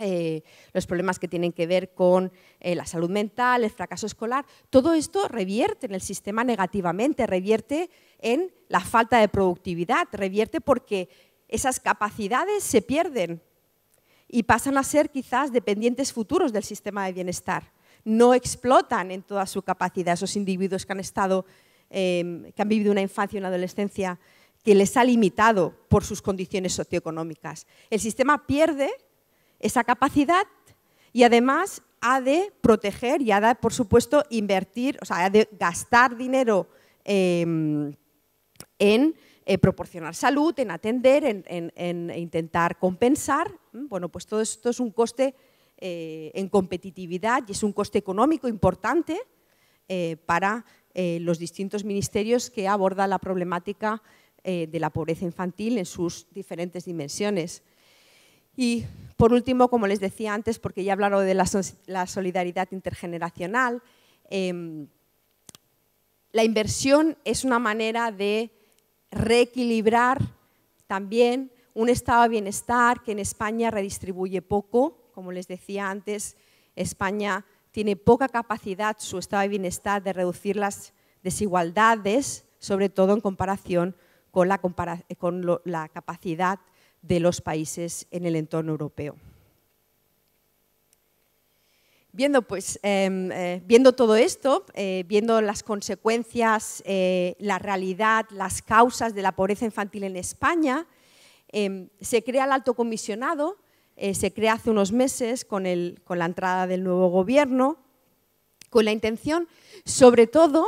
eh, los problemas que tienen que ver con eh, la salud mental, el fracaso escolar, todo esto revierte en el sistema negativamente, revierte en la falta de productividad, revierte porque esas capacidades se pierden y pasan a ser quizás dependientes futuros del sistema de bienestar. No explotan en toda su capacidad esos individuos que han estado, em, que han vivido una infancia y una adolescencia que les ha limitado por sus condiciones socioeconómicas. El sistema pierde esa capacidad y además ha de proteger y ha de, por supuesto, invertir, o sea, ha de gastar dinero em, en eh, proporcionar salud, en atender, en, intentar compensar. Mm, bueno, pues todo esto es un coste eh, en competitividad y es un coste económico importante eh, para los distintos ministerios que abordan la problemática de la pobreza infantil en sus diferentes dimensiones. Y por último, como les decía antes, porque ya hablaron de la, solidaridad intergeneracional, em, la inversión es una manera de reequilibrar también un estado de bienestar que en España redistribuye poco. Como les decía antes, España tiene poca capacidad, su estado de bienestar, de reducir las desigualdades, sobre todo en comparación con la, con la capacidad de los países en el entorno europeo. Viendo, pues, em, eh, viendo todo esto, eh, viendo las consecuencias, eh, la realidad, las causas de la pobreza infantil en España, em, se crea el alto comisionado, se crea hace unos meses con, la entrada del nuevo gobierno, con la intención, sobre todo,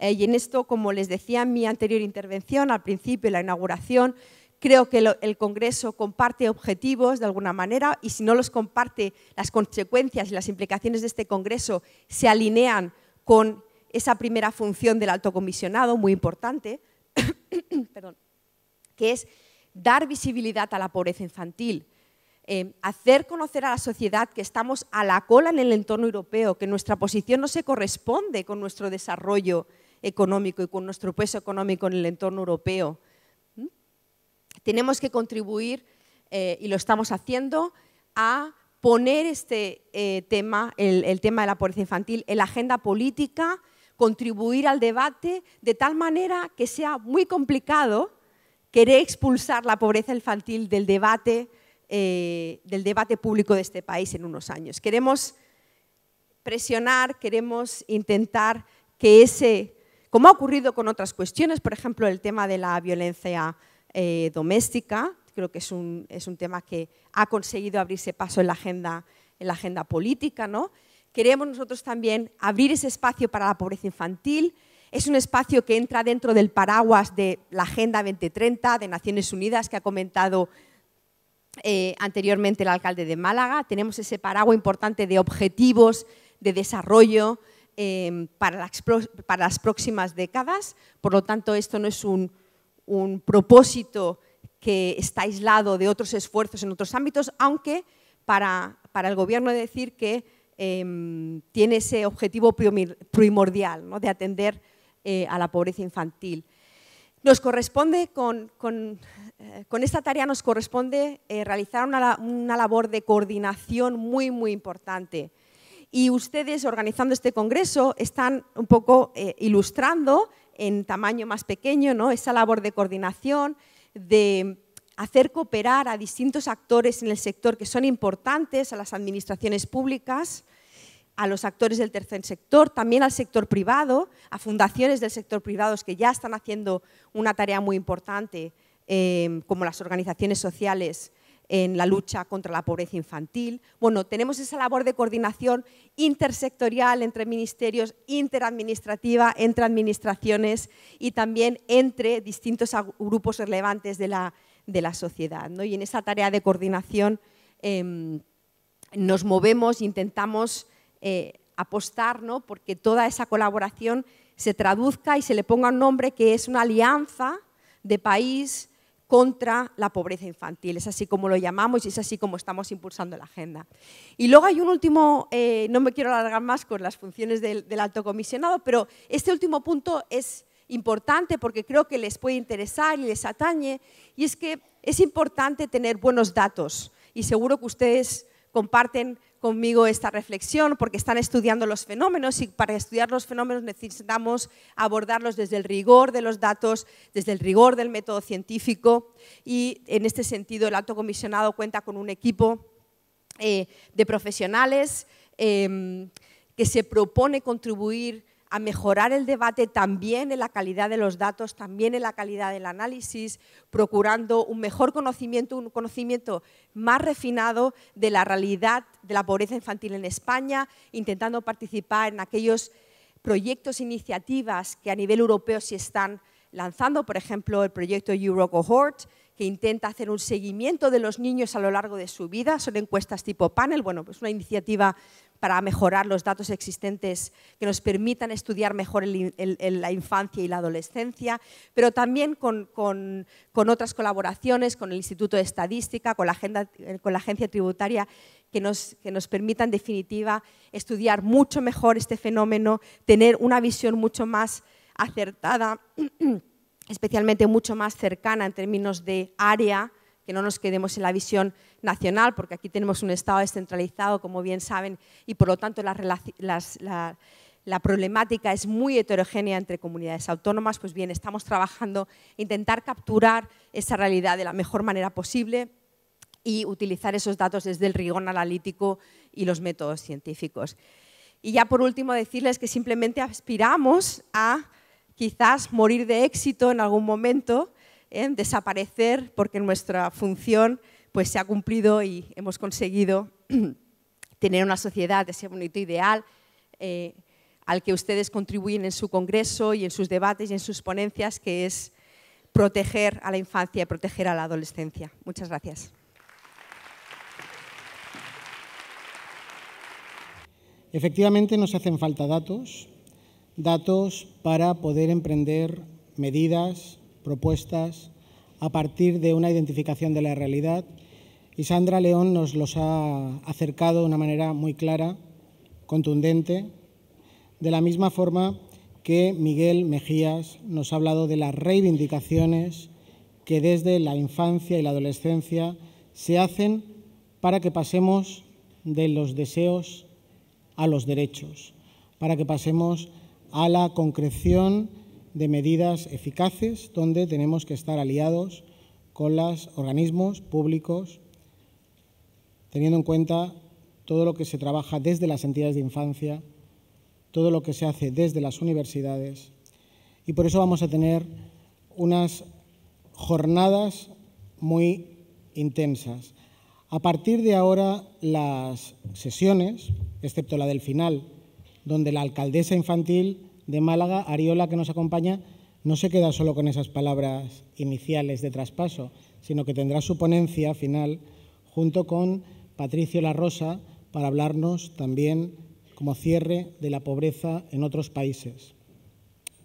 y en esto, como les decía en mi anterior intervención, al principio, la inauguración, creo que el Congreso comparte objetivos de alguna manera y si no los comparte, las consecuencias y las implicaciones de este Congreso se alinean con esa primera función del alto comisionado, muy importante, que es dar visibilidad a la pobreza infantil, eh, hacer conocer a la sociedad que estamos a la cola en el entorno europeo, que nuestra posición no se corresponde con nuestro desarrollo económico y con nuestro peso económico en el entorno europeo, tenemos que contribuir, eh, y lo estamos haciendo, a poner este eh, tema, el, tema de la pobreza infantil, en la agenda política, contribuir al debate de tal manera que sea muy complicado querer expulsar la pobreza infantil del debate, eh, del debate público de este país en unos años. Queremos presionar, queremos intentar que ese, como ha ocurrido con otras cuestiones, por ejemplo, el tema de la violencia eh, doméstica. Creo que es un, es un, tema que ha conseguido abrirse paso en la agenda, en la agenda política. ¿no? Queremos nosotros también abrir ese espacio para la pobreza infantil. Es un espacio que entra dentro del paraguas de la Agenda 2030 de Naciones Unidas que ha comentado eh, anteriormente el alcalde de Málaga. Tenemos ese paraguas importante de objetivos de desarrollo eh, para las próximas décadas. Por lo tanto, esto no es un, un propósito que está aislado de otros esfuerzos en otros ámbitos, aunque para, el Gobierno decir que em, tiene ese objetivo primordial de atender eh, a la pobreza infantil. Nos corresponde, con, eh, esta tarea nos corresponde eh, realizar una, una, labor de coordinación muy, muy importante. Y ustedes, organizando este congreso, están un poco ilustrando en tamaño más pequeño, ¿no? esa labor de coordinación, de hacer cooperar a distintos actores en el sector que son importantes, a las administraciones públicas, a los actores del tercer sector, también al sector privado, a fundaciones del sector privado que ya están haciendo una tarea muy importante, eh, como las organizaciones sociales en la lucha contra la pobreza infantil. Bueno, tenemos esa labor de coordinación intersectorial entre ministerios, interadministrativa, entre administraciones y también entre distintos grupos relevantes de la, sociedad. Y en esa tarea de coordinación em, nos movemos, intentamos eh, apostar porque toda esa colaboración se traduzca y se le ponga un nombre que es una alianza de país, contra la pobreza infantil. Es así como lo llamamos y es así como estamos impulsando la agenda. Y luego hay un último, eh, no me quiero alargar más con las funciones del, del alto comisionado, pero este último punto es importante porque creo que les puede interesar y les atañe, y es que es importante tener buenos datos y seguro que ustedes comparten conmigo esta reflexión porque están estudiando los fenómenos y para estudiar los fenómenos necesitamos abordarlos desde el rigor de los datos, desde el rigor del método científico y en este sentido el alto comisionado cuenta con un equipo eh, de profesionales em, que se propone contribuir a mejorar el debate también en la calidad de los datos, también en la calidad del análisis, procurando un mejor conocimiento, un conocimiento más refinado de la realidad de la pobreza infantil en España, intentando participar en aquellos proyectos, iniciativas que a nivel europeo se están lanzando, por ejemplo, el proyecto Eurocohort, que intenta hacer un seguimiento de los niños a lo largo de su vida. Son encuestas tipo panel, bueno, pues una iniciativa para mejorar los datos existentes que nos permitan estudiar mejor la infancia y la adolescencia, pero también con, otras colaboraciones, con el Instituto de Estadística, eh, con la, Agencia Tributaria, que nos, que nos permita en definitiva estudiar mucho mejor este fenómeno, tener una visión mucho más acertada, especialmente mucho más cercana en términos de área, que no nos quedemos en la visión nacional, porque aquí tenemos un Estado descentralizado, como bien saben, y por lo tanto la, problemática es muy heterogénea entre comunidades autónomas, pues bien, estamos trabajando intentar capturar esa realidad de la mejor manera posible y utilizar esos datos desde el rigor analítico y los métodos científicos. Y ya por último decirles que simplemente aspiramos a quizás morir de éxito en algún momento, desaparecer porque nuestra función pues, se ha cumplido y hemos conseguido tener una sociedad de ese bonito ideal eh, al que ustedes contribuyen en su congreso y en sus debates y en sus ponencias, que es proteger a la infancia y proteger a la adolescencia. Muchas gracias. Efectivamente, nos hacen falta datos, datos para poder emprender medidas, propuestas a partir de una identificación de la realidad y Sandra León nos los ha acercado de una manera muy clara, contundente, de la misma forma que Miguel Mejías nos ha hablado de las reivindicaciones que desde la infancia y la adolescencia se hacen para que pasemos de los deseos a los derechos, para que pasemos a la concreción de medidas eficaces donde tenemos que estar aliados con los organismos públicos, teniendo en cuenta todo lo que se trabaja desde las entidades de infancia, todo lo que se hace desde las universidades. Y por eso vamos a tener unas jornadas muy intensas. A partir de ahora, las sesiones, excepto la del final, donde la alcaldesa infantil de Málaga, Ariola, que nos acompaña, no se queda solo con esas palabras iniciales de traspaso, sino que tendrá su ponencia final junto con Patricio La Rosa para hablarnos también como cierre de la pobreza en otros países.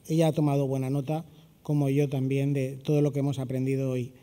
Ella ha tomado buena nota, como yo también, de todo lo que hemos aprendido hoy.